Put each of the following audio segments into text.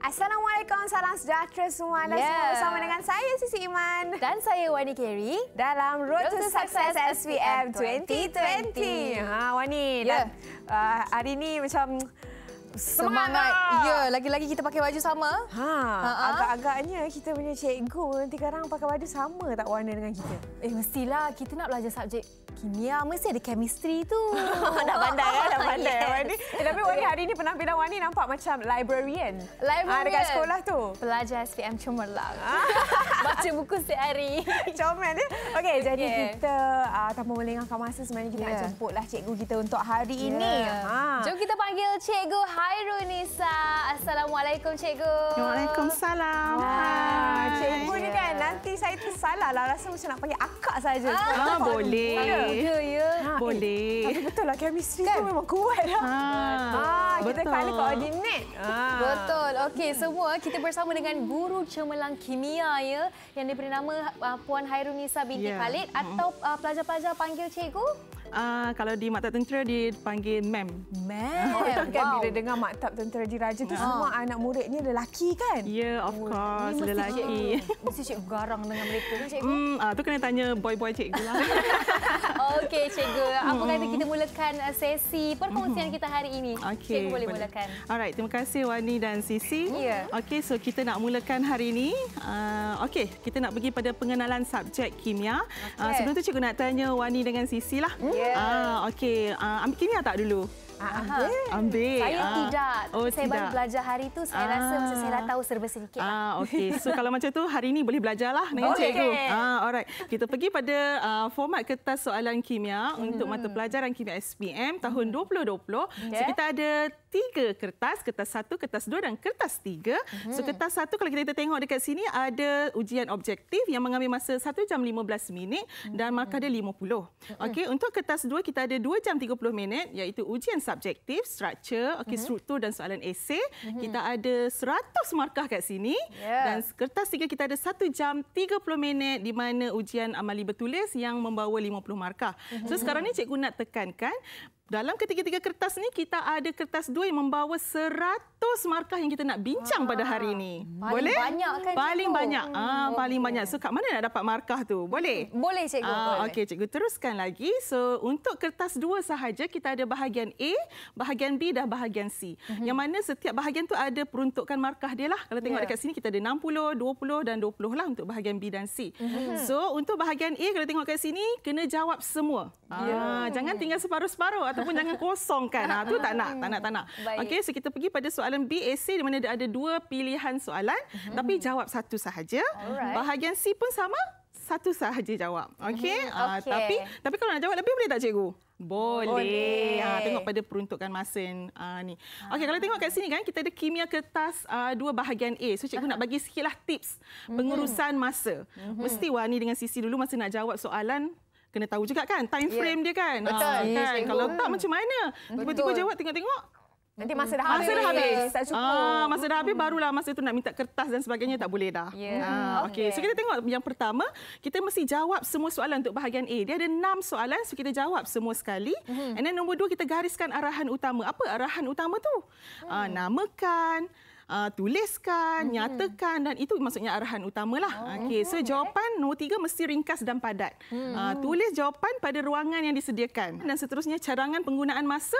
Assalamualaikum, salam sejahtera semua. Anda yeah. semua bersama dengan saya, Sisi Iman. Dan saya, Wani Kerry. Dalam Road, Road to, to Success, SPM 2020. 2020. Ha, Wani, yeah. dan, uh, hari ini macam Semangat. Semangat. Ya, lagi-lagi kita pakai baju sama. Ha, ha agak-agaknya kita punya cikgu nanti sekarang pakai baju sama tak warna dengan kita. Eh mestilah kita nak belajar subjek kimia mesti ada chemistry tu. dah pandai kan? Dah pandai Wani. Eh, tapi Wani hari ini penampilan Wani nampak macam librarian. Ah, librarian. Ha, dekat sekolah tu. Pelajar SPM cemerlang. Ah. Baca buku setiap hari. Comel ya. Okey, okay. jadi kita uh, tanpa melengahkan masa sebenarnya kita yeah. nak ya. jemputlah cikgu kita untuk hari yeah. ini. Ha. Jom kita panggil cikgu Khairul Nisa. Assalamualaikum cikgu. Waalaikumsalam. Hai. Cikgu ni kan nanti saya tersalah lah rasa macam nak panggil akak saja. Ah, ah boleh. Ha, ya? boleh. Ya ya. Ha, boleh. Eh, tapi betul lah chemistry kan? tu memang kuat lah. Ha. Ah, kita betul. kena coordinate. Ah. Betul. Okey hmm. semua kita bersama dengan guru cemerlang kimia ya yang diberi nama uh, Puan Hairunisa Nisa binti yeah. Khalid hmm. atau uh, pelajar-pelajar panggil cikgu. Uh, kalau di mata tentera panggil mem. Mem. Oh, kan bila dengar dengar maktab tentera diraja tu ha. semua anak muridnya lelaki kan? Ya, yeah, of oh, course, lelaki. Cik, mesti cikgu garang dengan mereka kan cikgu? Hmm, ah, tu kena tanya boy-boy cikgu lah. Okey cikgu, apa kata hmm. kita mulakan uh, sesi perkongsian hmm. kita hari ini? Okay, cikgu boleh, boleh mulakan. Alright, terima kasih Wani dan Sisi. Yeah. Okey, so kita nak mulakan hari ini. Uh, Okey, kita nak pergi pada pengenalan subjek kimia. Okay. Uh, sebelum tu cikgu nak tanya Wani dengan Sisi lah. Yeah. Ya. Uh, Okey, uh, ambil kimia tak dulu? Ah, ambil. ambil. Saya ah. tidak. Oh, saya tidak. baru belajar hari tu. Saya ah. rasa macam saya dah tahu serba sedikit. Lah. Ah, okay. So kalau macam tu hari ini boleh belajarlah dengan okay. cikgu. Ah, alright. Kita pergi pada uh, format kertas soalan kimia hmm. untuk mata pelajaran kimia SPM tahun 2020. Hmm. Okay. So kita ada tiga kertas. Kertas satu, kertas dua dan kertas tiga. Hmm. So kertas satu kalau kita tengok dekat sini ada ujian objektif yang mengambil masa 1 jam 15 minit dan markah dia 50. Hmm. Okay. Untuk kertas dua kita ada 2 jam 30 minit iaitu ujian subjektif, struktur, okay, mm-hmm. struktur dan soalan esei. Mm-hmm. Kita ada 100 markah kat sini yeah. dan kertas tiga kita ada 1 jam 30 minit di mana ujian amali bertulis yang membawa 50 markah. Mm-hmm. So mhm. sekarang ni cikgu nak tekankan dalam ketiga-tiga kertas ni kita ada kertas dua yang membawa 100 markah yang kita nak bincang ah, pada hari ini. Ah, boleh? Paling banyak kan? Paling cikgu? banyak. Ah, okay. paling banyak. So kat mana nak dapat markah tu? Boleh? Boleh cikgu. Ah, Okey cikgu teruskan lagi. So untuk kertas dua sahaja kita ada bahagian A, bahagian B dan bahagian C. Uh-huh. Yang mana setiap bahagian tu ada peruntukan markah dia lah. Kalau tengok yeah. dekat sini kita ada 60, 20 dan 20 lah untuk bahagian B dan C. Uh-huh. So untuk bahagian A kalau tengok kat sini kena jawab semua. Yeah. Ah, jangan tinggal separuh-separuh pun jangan kosongkan. Ah ha, tu tak nak, tak nak, tak nak. Okey, so kita pergi pada soalan B, C. di mana ada dua pilihan soalan mm-hmm. tapi jawab satu sahaja. Alright. Bahagian C pun sama, satu sahaja jawab. Okey, mm-hmm. Ha, okay. uh, tapi tapi kalau nak jawab lebih boleh tak cikgu? Boleh. Boleh. Ha, tengok pada peruntukan masa ha, uh, ni. Ah. Okey, kalau tengok kat sini kan, kita ada kimia kertas uh, dua bahagian A. So, cikgu nak bagi sikitlah tips mhm. pengurusan masa. Mhm. Mesti wani dengan sisi dulu masa nak jawab soalan kena tahu juga kan time ya. frame yeah. dia kan. Betul. Ah, yes, kan? Kalau tak macam mana? Tiba-tiba jawab tengok-tengok. Nanti masa dah habis. Masa dah habis. Yes, tak ah, masa dah habis hmm. barulah masa tu nak minta kertas dan sebagainya tak boleh dah. Yeah. Ah, okay. okay. So kita tengok yang pertama, kita mesti jawab semua soalan untuk bahagian A. Dia ada enam soalan so kita jawab semua sekali. Mm-hmm. And then nombor dua kita gariskan arahan utama. Apa arahan utama tu? Mm. Ah, namakan, uh, tuliskan, hmm. nyatakan dan itu maksudnya arahan utamalah. Oh, Okey, so jawapan nombor tiga mesti ringkas dan padat. Hmm. Uh, tulis jawapan pada ruangan yang disediakan dan seterusnya cadangan penggunaan masa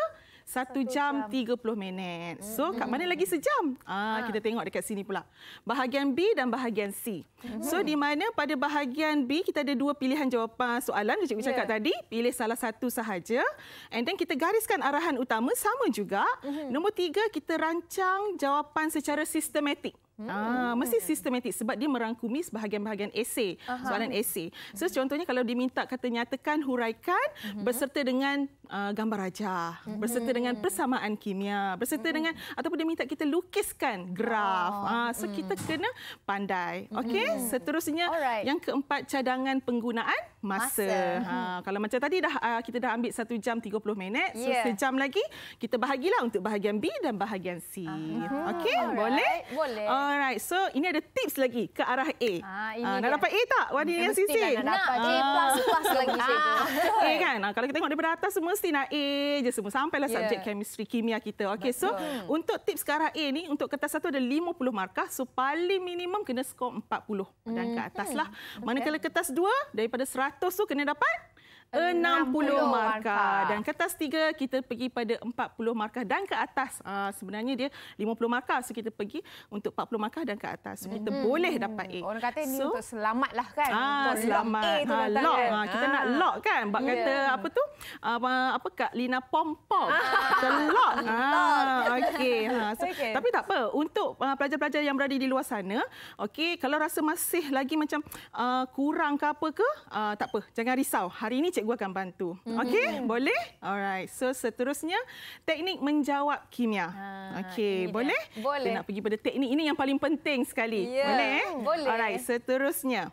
satu jam tiga puluh minit. So, kat mm-hmm. mana lagi sejam? Ah, ah, kita tengok dekat sini pula. Bahagian B dan bahagian C. Mm-hmm. So, di mana pada bahagian B, kita ada dua pilihan jawapan soalan. Cikgu yeah. cakap tadi, pilih salah satu sahaja. And then, kita gariskan arahan utama sama juga. Mm-hmm. Nombor tiga, kita rancang jawapan secara sistematik. Hmm. Ah, mesti sistematik sebab dia merangkumi sebahagian-bahagian esei, Aha. soalan esei. So hmm. contohnya kalau diminta kata nyatakan, huraikan hmm. berserta dengan uh, gambar rajah, hmm. berserta dengan persamaan kimia, berserta hmm. dengan ataupun dia minta kita lukiskan graf. Oh. Ah, so hmm. kita kena pandai. Okay, hmm. seterusnya Alright. yang keempat cadangan penggunaan masa. masa. Ha, hmm. kalau macam tadi dah uh, kita dah ambil satu jam 30 minit, so yeah. sejam lagi kita bahagilah untuk bahagian B dan bahagian C. Okay, boleh? Boleh. Uh, Alright, so ini ada tips lagi ke arah A. Ah, ini ah, dah dapat A tak? Wani yang sisi. Lah, nak A ah. plus plus lagi cikgu. Ah, eh, kan? Ah, kalau kita tengok daripada atas, mesti nak A je semua. Sampailah yeah. subjek chemistry, kimia kita. Okay, so hmm. untuk tips ke arah A ni, untuk kertas satu ada 50 markah. So, paling minimum kena skor 40 dan ke hmm. ataslah. lah. Manakala kertas dua, daripada 100 tu kena dapat 60 markah dan kertas tiga kita pergi pada 40 markah dan ke atas ah, sebenarnya dia 50 markah so kita pergi untuk 40 markah dan ke atas so, kita hmm. boleh dapat A orang kata ini so, untuk selamat lah kan ah, untuk selamat. lock A tu ha, lock. Kan? Ha, kita ha. nak lock kan bak yeah. kata apa tu uh, apa Kak Lina pom pom kita lock okay. Ha, so, okay. tapi tak apa untuk uh, pelajar-pelajar yang berada di luar sana okay, kalau rasa masih lagi macam uh, kurang ke apa ke uh, tak apa jangan risau hari ini cikgu akan bantu. Mm-hmm. Okey, mhm. boleh? Alright. So seterusnya teknik menjawab kimia. Ha, Okey, boleh? Boleh. Kita nak pergi pada teknik ini yang paling penting sekali. Yeah. Boleh? Eh? Boleh. Alright, seterusnya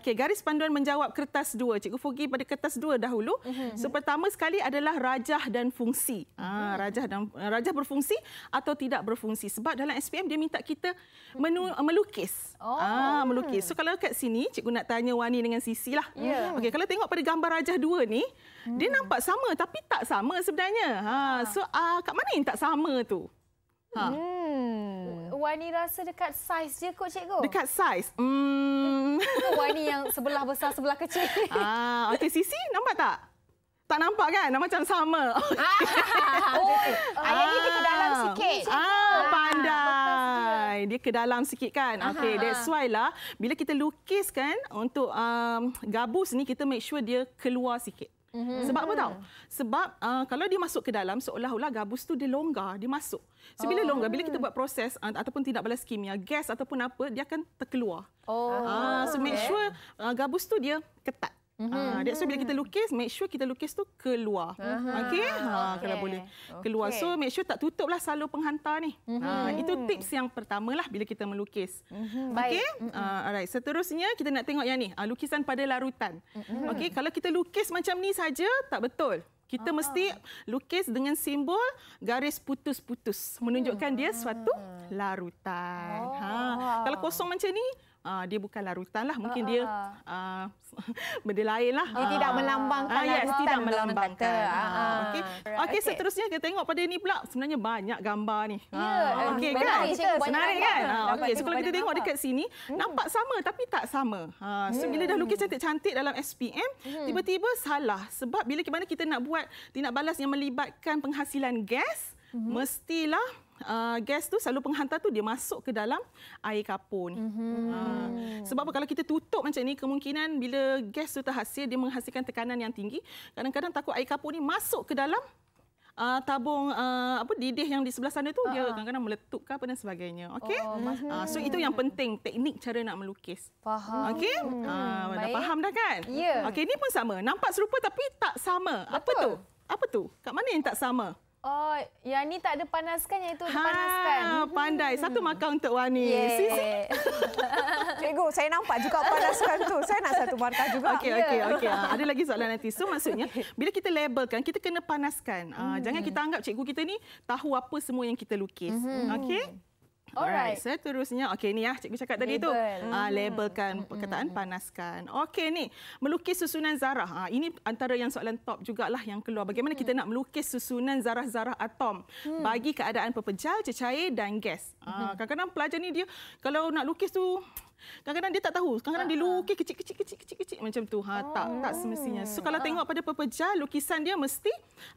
Okey, garis panduan menjawab kertas dua. Cikgu Fogi pada kertas dua dahulu. Mhm. So pertama sekali adalah rajah dan fungsi. Ah, hmm. rajah dan eh, rajah berfungsi atau tidak berfungsi. Sebab dalam SPM dia minta kita menu, hmm. melukis. Oh. Ah, melukis. So kalau kat sini cikgu nak tanya Wani dengan Sisi lah. Yeah. Hmm. Okey, kalau tengok pada gambar rajah dua ni, hmm. dia nampak sama tapi tak sama sebenarnya. Ha, ah. so ah, kat mana yang tak sama tu? Ha. Hmm. Wani rasa dekat saiz je kot cikgu. Dekat saiz. Hmm. Wani yang sebelah besar sebelah kecil. Ah, okey sisi nampak tak? Tak nampak kan? Nah, macam sama. Okay. oh, ayah ah, ni dia ke dalam ah. sikit. Ah, ah pandai. Dia ke dalam sikit kan? Okey, that's why lah. Bila kita lukis kan untuk um, gabus ni, kita make sure dia keluar sikit. Mm-hmm. Sebab apa tahu? Sebab uh, kalau dia masuk ke dalam seolah-olah gabus tu dia longgar, dia masuk. So bila oh. longgar, bila kita buat proses uh, ataupun tidak balas kimia, gas ataupun apa, dia akan terkeluar. Oh. Uh, so make sure uh, gabus tu dia ketat. Mm-hmm. Uh, that's why bila kita lukis, make sure kita lukis tu keluar. Uh-huh. Okay? Uh, ha, okay? Kalau boleh. Keluar. So make sure tak tutup lah salur penghantar ni. Mm-hmm. Uh, itu tips yang pertama lah bila kita melukis. Mm-hmm. Okay? Uh, ah, mhm. alright. Seterusnya kita nak tengok yang ni. Uh, lukisan pada larutan. Mm-hmm. Okay? Kalau kita lukis macam ni saja tak betul. Kita uh-huh. mesti lukis dengan simbol garis putus-putus. Menunjukkan mm-hmm. dia suatu larutan. Ha. Oh. Ha. Kalau kosong macam ni, uh, dia bukan larutan lah. Mungkin uh, dia uh, benda lain lah. Dia uh, tidak melambangkan uh, larutan. Yes, tidak melambangkan. Uh, okay. Okay, okay. seterusnya kita tengok pada ini pula. Sebenarnya banyak gambar ni. Ya. Yeah. okay, kan? Menarik kan? Uh, kan? okay, so kalau kita tengok dekat sini, hmm. nampak sama tapi tak sama. Uh, so hmm. bila dah lukis cantik-cantik dalam SPM, hmm. tiba-tiba hmm. salah. Sebab bila kita nak buat tindak balas yang melibatkan penghasilan gas, hmm. mestilah uh, gas tu selalu penghantar tu dia masuk ke dalam air kapur ni. Mm-hmm. Uh, ah, sebab kalau kita tutup macam ni kemungkinan bila gas tu terhasil dia menghasilkan tekanan yang tinggi. Kadang-kadang takut air kapur ni masuk ke dalam Uh, tabung uh, apa didih yang di sebelah sana tu uh-huh. dia ah, ah. kadang-kadang meletup ke apa dan sebagainya okey oh, uh, so itu yang penting teknik cara nak melukis faham okey hmm. uh, dah faham dah kan yeah. okey ni pun sama nampak serupa tapi tak sama Betul. apa tu apa tu kat mana yang tak sama Oh, yang ni tak ada panaskan, yang itu ada ha, Pandai. Hmm. Satu markah untuk Wani. Yeah. Si, Cikgu, saya nampak juga panaskan tu. Saya nak satu markah juga. Okey, ya. okey. okey. Ha, ada lagi soalan nanti. So, maksudnya, bila kita labelkan, kita kena panaskan. Uh, hmm. Jangan kita anggap cikgu kita ni tahu apa semua yang kita lukis. Hmm. Okey? Alright. Seterusnya, okey ni ya, cikgu cakap tadi Label. tu. Ah hmm. labelkan hmm, hmm, perkataan hmm. panaskan. Okey ni, melukis susunan zarah. Ah ini antara yang soalan top jugalah yang keluar. Bagaimana hmm. kita nak melukis susunan zarah-zarah atom hmm. bagi keadaan pepejal, cecair dan gas. Ah kadang-kadang pelajar ni dia kalau nak lukis tu Kadang-kadang dia tak tahu. Kadang-kadang dia ah, ah. lukis kecil-kecil-kecil-kecil macam tu. Ha, tak, tak oh. semestinya. So kalau ah. tengok pada pepejal, lukisan dia mesti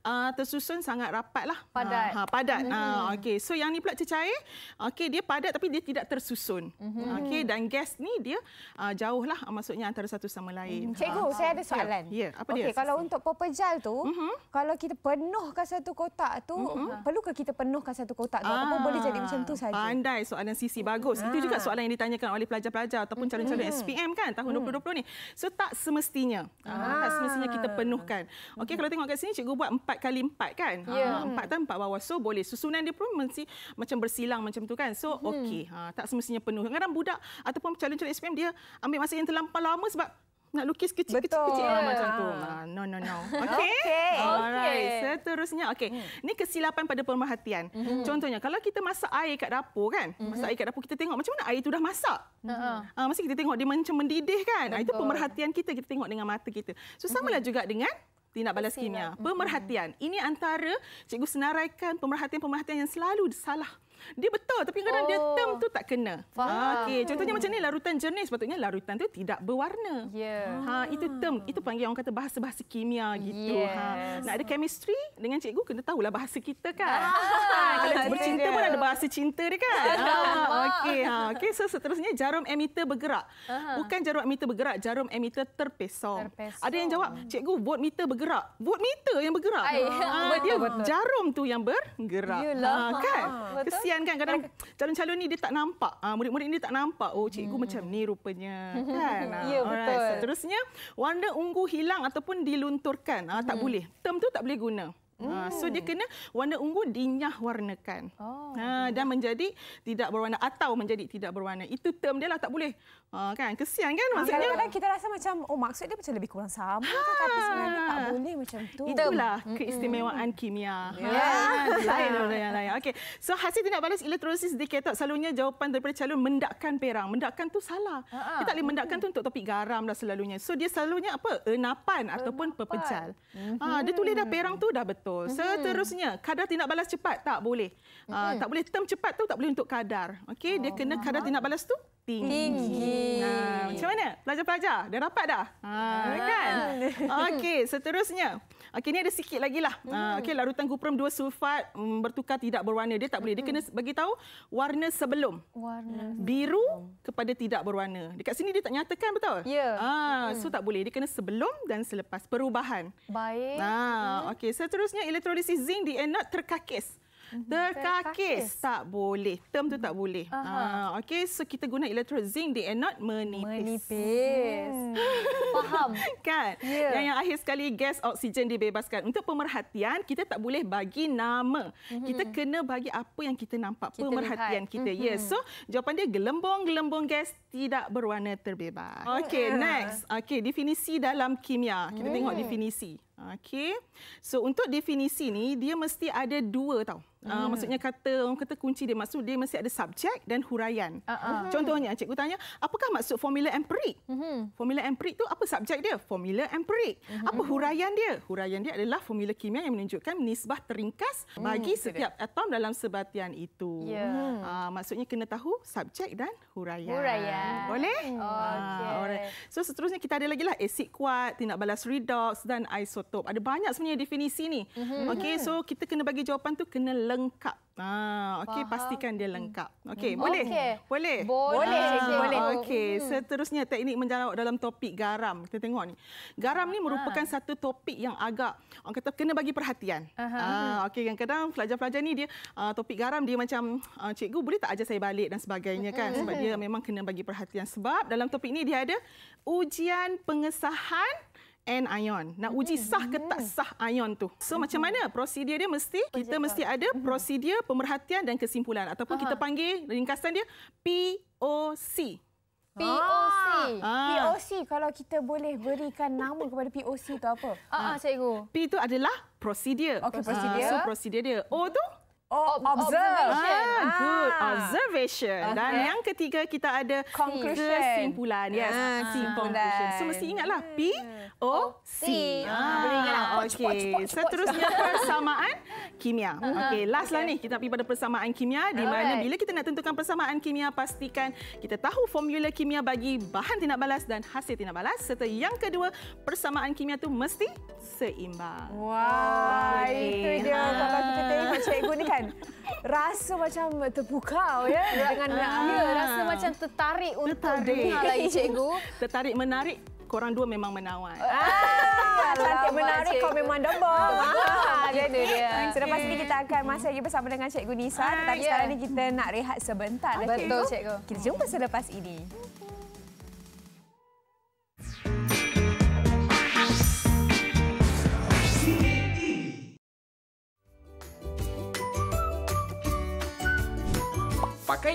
uh, tersusun sangat rapat lah. Padat. Ha, padat. Hmm. Ha, okay. So yang ni pula cecair, okay, dia padat tapi dia tidak tersusun. Hmm. Okay, dan gas ni dia uh, jauh lah maksudnya antara satu sama lain. Hmm. Cikgu, ha. saya ada soalan. Ya, yeah. yeah. okay, dia? Okay, kalau untuk pepejal tu, mm-hmm. kalau kita penuhkan satu kotak tu, mm-hmm. Ha. perlukah kita penuhkan satu kotak tu? Ah. Apa boleh jadi macam tu saja? Pandai soalan sisi. Bagus. Ah. Itu juga soalan yang ditanyakan oleh pelajar kita pelajar ataupun calon-calon SPM kan tahun mm. 2020 ni. So tak semestinya. Ah, ah. Tak semestinya kita penuhkan. Okey kalau tengok kat sini cikgu buat 4 kali 4 kan? Yeah. Ha 4 tan bawah. So boleh susunan dia pun mesti macam bersilang macam tu kan. So mm. okey. Ha tak semestinya penuh. Kadang-kadang budak ataupun calon-calon SPM dia ambil masa yang terlampau lama sebab nak lukis kecil-kecil-kecil yeah. macam tu. Ah. Ah, no, no, no. Okay? okay. Alright. Seterusnya, okay. Hmm. Ni kesilapan pada pemerhatian. Hmm. Contohnya, kalau kita masak air kat dapur kan, hmm. masak air kat dapur, kita tengok macam mana air tu dah masak. Hmm. Uh, ah, Masih kita tengok dia macam mendidih kan. Betul. Itu pemerhatian kita, kita tengok dengan mata kita. So, hmm. samalah juga dengan tindak balas kimia. Hmm. Pemerhatian. Ini antara cikgu senaraikan pemerhatian-pemerhatian yang selalu salah dia betul tapi kadang oh. dia term tu tak kena. Ah, Faham. Okay. Contohnya hmm. macam ni larutan jernih sepatutnya larutan tu tidak berwarna. Yeah. Ha, itu term, itu panggil orang kata bahasa-bahasa kimia gitu. Ha. Yes. Ha. Nak ada chemistry dengan cikgu kena tahulah bahasa kita kan. Ah. Kalau bercinta pun ada bahasa cinta dia kan. ha. Okey. Ha. okey. So seterusnya jarum emitter bergerak. uh Bukan jarum emitter bergerak, jarum emitter terpesong. terpesong. Ada yang jawab, cikgu voltmeter bergerak. Voltmeter yang bergerak. Ha. Ha. Betul, dia betul. jarum tu yang bergerak. Yelah. Ha. Kan? Betul kesian kan kadang calon-calon ni dia tak nampak uh, murid-murid ni tak nampak oh cikgu hmm. macam ni rupanya kan ya yeah, betul right. seterusnya warna ungu hilang ataupun dilunturkan uh, tak hmm. boleh term tu tak boleh guna Hmm. So dia hmm. kena warna ungu dinyah warnakan oh, okay. Ah, dan menjadi tidak berwarna atau menjadi tidak berwarna. Itu term dia lah tak boleh. Ha, kan? Kesian kan maksudnya. Ha, kadang kita rasa macam oh maksud dia macam lebih kurang sama ha. tapi sebenarnya tak boleh macam tu. Itulah hmm. keistimewaan kimia. Ya. Ha, lain orang yang lain. Okay. So hasil tindak balas elektrolisis di ketok selalunya jawapan daripada calon mendakkan perang. Mendakkan tu salah. Ha-ha. Kita ha. tak boleh mendakkan hmm. tu untuk topik garam lah selalunya. So dia selalunya apa? Enapan, Enapan. ataupun pepejal. Ha, mhm. dia tulis dah perang tu dah betul betul. Mhm. Seterusnya, kadar tindak balas cepat tak boleh. Uh, hmm. Tak boleh term cepat tu tak boleh untuk kadar. Okey, dia kena oh. kadar tindak balas tu tinggi. tinggi. Nah, macam mana? Pelajar-pelajar, dah rapat dah? Ha, ah. kan? Okey, seterusnya. Okey ni ada sikit lagi lah. Ah, hmm. Uh, Okey larutan guprum dua sulfat um, mm, bertukar tidak berwarna. Dia tak boleh. Dia kena hmm. bagi tahu warna sebelum. Warna. Hmm. Biru kepada tidak berwarna. Dekat sini dia tak nyatakan betul? Ya. Yeah. Uh, hmm. So tak boleh. Dia kena sebelum dan selepas. Perubahan. Baik. Uh, Okey seterusnya elektrolisis zinc di anode terkakis. Mhm. Terkakis. Terkakis. Tak boleh. Term tu tak boleh. Uh, ah, Okey, so kita guna elektrod zinc di anod menipis. Menipis. Hmm. Faham. kan? Yeah. Yang, yang akhir sekali, gas oksigen dibebaskan. Untuk pemerhatian, kita tak boleh bagi nama. Mhm. Kita mm-hmm. kena bagi apa yang kita nampak. Kita pemerhatian lihat. kita. Mm-hmm. Yes. Yeah. So, jawapan dia gelembung-gelembung gas tidak berwarna terbebas. Oh. Okey, mm-hmm. Ah. next. Okey, definisi dalam kimia. Kita mm. tengok definisi. Okey. So, untuk definisi ni, dia mesti ada dua tau. Yeah. Uh, hmm. maksudnya kata orang kata kunci dia masuk dia mesti ada subjek dan huraian. Uh-huh. Contohnya cikgu tanya, apakah maksud formula empirik? Uh-huh. Hmm. Formula empirik tu apa subjek dia? Formula empirik. Uh-huh. Hmm. Apa huraian dia? Huraian dia adalah formula kimia yang menunjukkan nisbah teringkas bagi setiap uh atom dalam sebatian itu. Yeah. Ya. Uh, maksudnya kena tahu subjek dan huraian. Huraian. Boleh? Oh, okay. So seterusnya kita ada lagi lah asid kuat, tindak balas redox dan isotop. Ada banyak sebenarnya definisi ni. Uh-huh. Okey, so kita kena bagi jawapan tu kena lengkap. Ah, okey pastikan dia lengkap. Hmm. Okey, hmm. boleh. Okay. Boleh. Boleh. Ah, boleh. Okey, hmm. seterusnya teknik menjawab dalam topik garam. Kita tengok ni. Garam ni ah, merupakan ha. satu topik yang agak orang kata kena bagi perhatian. Ah, okey, yang kadang pelajar-pelajar ni dia uh, topik garam dia macam uh, cikgu boleh tak ajar saya balik dan sebagainya kan hmm. sebab dia memang kena bagi perhatian sebab dalam topik ni dia ada ujian pengesahan N ion. Nak uji sah ke tak sah ion tu. So okay. macam mana prosedur dia mesti kita mesti ada prosedur pemerhatian dan kesimpulan ataupun Aha. kita panggil ringkasan dia POC. POC. Ah. ah. POC kalau kita boleh berikan nama kepada POC tu apa? Ha ah, cikgu. P tu adalah prosedur. Okey prosedur. So prosedur dia. O tu Oh, observation. Ah, good. Ah. Observation. Okay. Dan yang ketiga, kita ada conclusion. kesimpulan. Yes. Ah, ah simpulan. So, mesti ingatlah. P, O, C. Ah, boleh ingatlah. Okey. Seterusnya, persamaan kimia. Okey. Last okay. lah ni. Kita pergi pada persamaan kimia. Di mana Alright. bila kita nak tentukan persamaan kimia, pastikan kita tahu formula kimia bagi bahan tindak balas dan hasil tindak balas. Serta yang kedua, persamaan kimia tu mesti seimbang. Wow. Okay. Itu dia. Kalau kita tengok cikgu ni kan, kan rasa macam terpukau ya dengan ah. ya, rasa macam tertarik untuk dengar lagi cikgu tertarik menarik korang dua memang menawan Nanti ah, ah, menarik kau memang dembong. Jadi dia. Sudah kita akan masih lagi bersama dengan Cikgu Nisa. Ah, Tapi yeah. sekarang ni kita nak rehat sebentar. Lah, Betul, Cikgu. Cikgu. Kita jumpa selepas ini.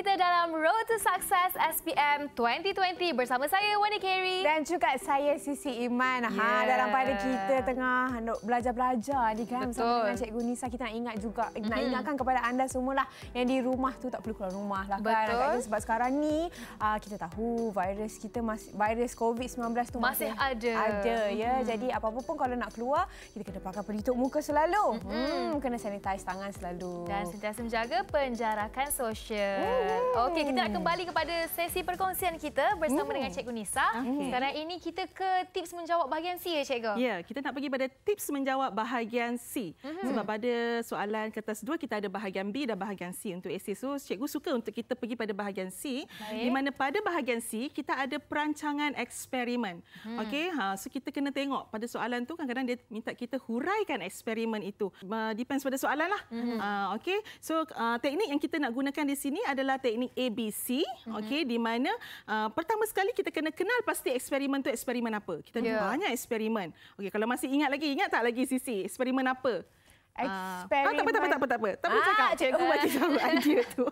kita dalam Road to Success SPM 2020 bersama saya Wani Carey dan juga saya Sisi Iman. Ha, yeah. Ha dalam pada kita tengah nak belajar-belajar ni kan Betul. sama dengan Cikgu Nisa kita nak ingat juga mm-hmm. nak ingatkan kepada anda semua lah yang di rumah tu tak perlu keluar rumah lah kan. Betul. kan Agaknya sebab sekarang ni ah, kita tahu virus kita masih virus COVID-19 tu masih, masih ada. Ada ya. mm-hmm. ya. Jadi apa-apa pun kalau nak keluar kita kena pakai pelitup muka selalu. Mm-hmm. Hmm kena sanitize tangan selalu dan sentiasa menjaga penjarakan sosial. Ooh. Yeah. Okey, kita nak hmm. kembali kepada sesi perkongsian kita bersama mm. dengan Cikgu Nisa. Okay. Sekarang ini kita ke tips menjawab bahagian C ya, Cikgu? Ya, kita nak pergi pada tips menjawab bahagian C. hmm Sebab pada soalan kertas dua kita ada bahagian B dan bahagian C untuk esei. So, Cikgu suka untuk kita pergi pada bahagian C Baik. di mana pada bahagian C kita ada perancangan eksperimen. Mm. Okey, ha so kita kena tengok pada soalan tu kadang-kadang dia minta kita huraikan eksperimen itu. Depends pada soalan lah. Mm-hmm. Ha, okey. So, uh, teknik yang kita nak gunakan di sini adalah teknik ABC mm-hmm. okey di mana uh, pertama sekali kita kena kenal pasti eksperimen tu eksperimen apa kita yeah. banyak eksperimen okey kalau masih ingat lagi ingat tak lagi sisi eksperimen apa Ah. Experiment. Ah, tak apa, tak apa, tak apa. Tak apa ah, cakap. Cikgu, cikgu bagi sama idea tu.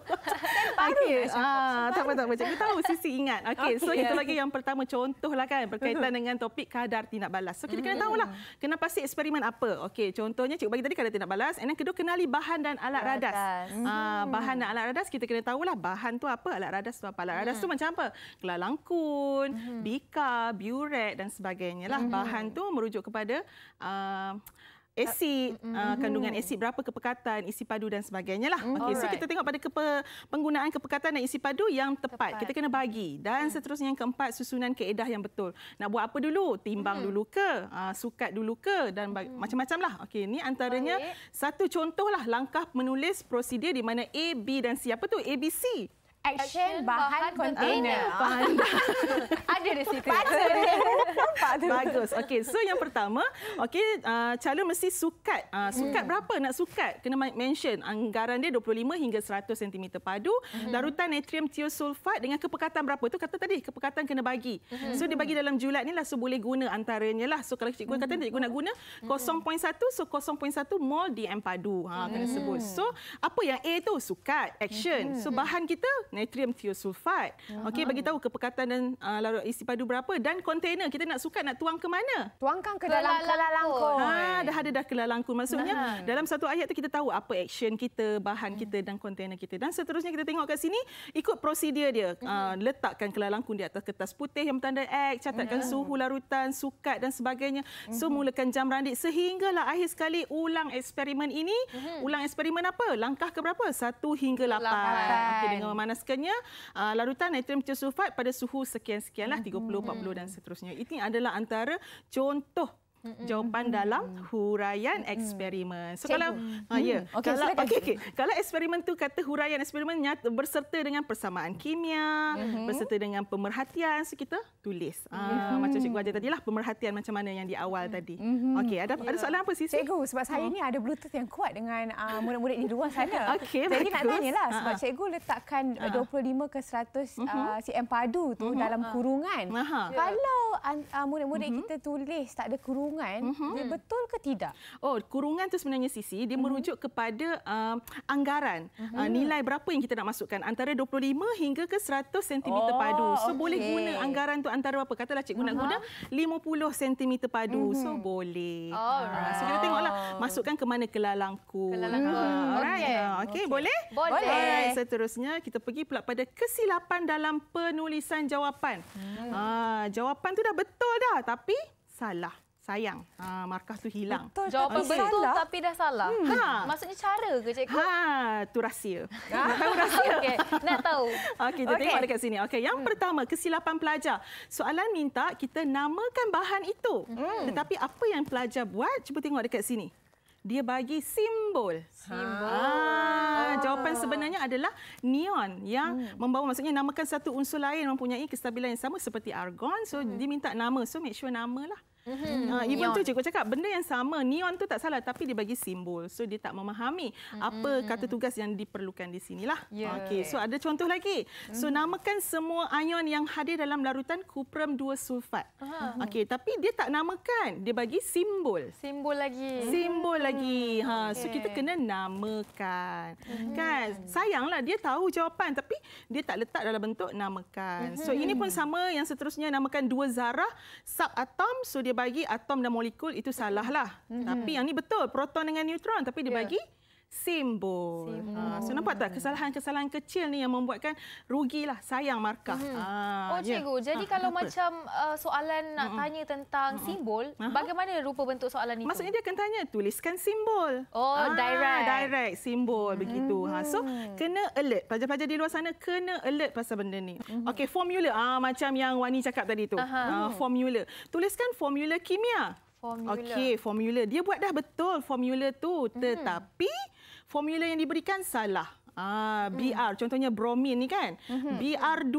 Baru okay. Ah, sempat. tak apa, tak apa. Cikgu tahu, Sisi ingat. Okay, okay. so kita lagi yang pertama contohlah kan berkaitan dengan topik kadar tindak balas. So kita kena hmm. tahu lah, kenapa sih eksperimen apa. Okay, contohnya cikgu bagi tadi kadar tindak balas. And kedua, kenali bahan dan alat radas. radas. Ah, hmm. bahan dan alat radas kita kena tahu lah bahan tu apa, alat radas tu apa. Alat radas hmm. tu macam apa? Kelah langkun, bika, biuret dan sebagainya lah. Bahan tu merujuk kepada... Uh, asid, mm-hmm. uh, kandungan asid berapa, kepekatan, isi padu dan sebagainya lah. Mm-hmm. Okay, so kita tengok pada kepe, penggunaan kepekatan dan isi padu yang tepat. tepat. Kita kena bagi. Dan mm-hmm. seterusnya yang keempat, susunan keedah yang betul. Nak buat apa dulu? Timbang mm-hmm. dulu ke? Uh, sukat dulu ke? Dan mm-hmm. macam-macam lah. Okay, ini antaranya Baik. satu contoh lah langkah menulis prosedur di mana A, B dan C. Apa tu? A, B, C action bahan container. Ah. Ada di situ. Bagus. Okey, so yang pertama, okey, uh, calon mesti sukat. Uh, sukat hmm. berapa nak sukat? Kena mention anggaran dia 25 hingga 100 cm padu, hmm. larutan natrium tiosulfat dengan kepekatan berapa? Tu kata tadi, kepekatan kena bagi. Hmm. So dia bagi dalam julat ni lah so boleh guna antaranya lah. So kalau cikgu hmm. kata cikgu nak guna 0.1 hmm. so 0.1 mol DM padu. Ha kena sebut. Hmm. So apa yang A tu? Sukat, action. Hmm. So bahan kita natrium thiosulfat. Okey bagi tahu kepekatan dan uh, larut isi padu berapa dan kontainer kita nak suka nak tuang ke mana? Tuangkan ke dalam kelalangkung. Ha ah, dah ada dah kelalangku maksudnya uh -huh. dalam satu ayat tu kita tahu apa action kita, bahan kita dan kontainer kita. Dan seterusnya kita tengok kat sini ikut prosedur dia. Uh, letakkan kelalangku di atas kertas putih yang bertanda X, catatkan uh mm-hmm. -huh. suhu larutan, sukat dan sebagainya. So mm-hmm. jam randik sehinggalah akhir sekali ulang eksperimen ini. Uh -huh. Ulang eksperimen apa? Langkah ke berapa? 1 hingga 8. 8. Okey dengan mana menjelaskannya uh, larutan natrium tiosulfat pada suhu sekian-sekianlah 30 hmm. 40 dan hmm. seterusnya. Ini adalah antara contoh jawapan mm-hmm. dalam huraian mm-hmm. eksperimen. So Cikgu. kalau mm-hmm. yeah. Ya. okay, kalau okey okay. kalau eksperimen tu kata huraian eksperimen berserta dengan persamaan kimia, mm-hmm. berserta dengan pemerhatian, so kita tulis. Ah, mm-hmm. Ah, macam cikgu ada tadi lah pemerhatian macam mana yang di awal mm-hmm. tadi. Mm-hmm. Okay, ada yeah. ada ya. soalan apa sih? Cikgu, sebab oh. saya ah. ni ada bluetooth yang kuat dengan uh, murid-murid di luar sana. okay, Jadi bagus. nak lah, sebab uh-huh. cikgu letakkan uh-huh. 25 ke 100 uh, mhm. cm padu tu uh-huh. dalam kurungan. Uh-huh. Yeah. Kalau uh, murid-murid uh-huh. kita tulis tak ada kurungan kurungan uh-huh. dia mhm. hmm. betul ke tidak? Oh, kurungan tu sebenarnya sisi dia uh-huh. merujuk kepada uh, anggaran uh-huh. uh, nilai berapa yang kita nak masukkan antara 25 hingga ke 100 cm oh, padu. So okay. boleh guna anggaran tu antara apa? Katalah cikgu uh-huh. nak guna 50 cm padu. Uh-huh. So boleh. Alright. Ah, so kita tengoklah masukkan ke mana kelalangku. Kelalangku. Uh-huh. Ah, Alright. Okay. Okay. Ah, okay, boleh? Boleh. Alright, seterusnya kita pergi pula pada kesilapan dalam penulisan jawapan. Hmm. Ah, jawapan tu dah betul dah tapi salah sayang uh, markah tu hilang. Betul, Jawapan betul salah. tapi dah salah. Hmm. Ha. Maksudnya cara ke cikgu? Ha, tu rahsia. Tahu rahsia. Okey, nak tahu. Okey, kita okay. tengok dekat sini. Okey, yang hmm. pertama kesilapan pelajar. Soalan minta kita namakan bahan itu. Hmm. Tetapi apa yang pelajar buat? Cuba tengok dekat sini. Dia bagi simbol. Simbol. Ha. Oh. Jawapan sebenarnya adalah neon yang hmm. membawa maksudnya namakan satu unsur lain mempunyai kestabilan yang sama seperti argon. So hmm. dia minta nama. So make sure lah? Mm-hmm. Uh, even tu cikgu cakap benda yang sama neon tu tak salah tapi dia bagi simbol so dia tak memahami mm-hmm. apa kata tugas yang diperlukan di sinilah. Yeah. Okey so ada contoh lagi. Mm-hmm. So namakan semua ion yang hadir dalam larutan kuprum 2 sulfat. Mm-hmm. Okey tapi dia tak namakan dia bagi simbol. Simbol lagi. Simbol mm-hmm. lagi. Ha okay. so kita kena namakan. Mm-hmm. Kan sayanglah dia tahu jawapan tapi dia tak letak dalam bentuk namakan. Mm-hmm. So ini pun mm-hmm. sama yang seterusnya namakan dua zarah subatom so dia bagi atom dan molekul itu salahlah. Mm-hmm. Tapi yang ni betul, proton dengan neutron. Tapi dia yeah. bagi ya simbol. simbol. Ha, so nampak tak kesalahan-kesalahan kecil ni yang membuatkan rugilah sayang markah. Hmm. Ha, oh cikgu, yeah. jadi ha, kalau kenapa? macam uh, soalan nak Mm-mm. tanya tentang Mm-mm. simbol, Aha. bagaimana rupa bentuk soalan itu? Maksudnya dia akan tanya tuliskan simbol. Oh ha, direct. Direct simbol begitu. Hmm. Ha, so mm-hmm. kena alert. Pelajar-pelajar di luar sana kena alert pasal benda ni. Mm-hmm. Okey, formula. Ah macam yang Wani cakap tadi tu. Ha, formula. Tuliskan formula kimia. Formula. Okey, formula. Dia buat dah betul formula tu. Mm-hmm. Tetapi hmm formula yang diberikan salah. Ah, BR hmm. contohnya bromin ni kan. Mm-hmm. BR2.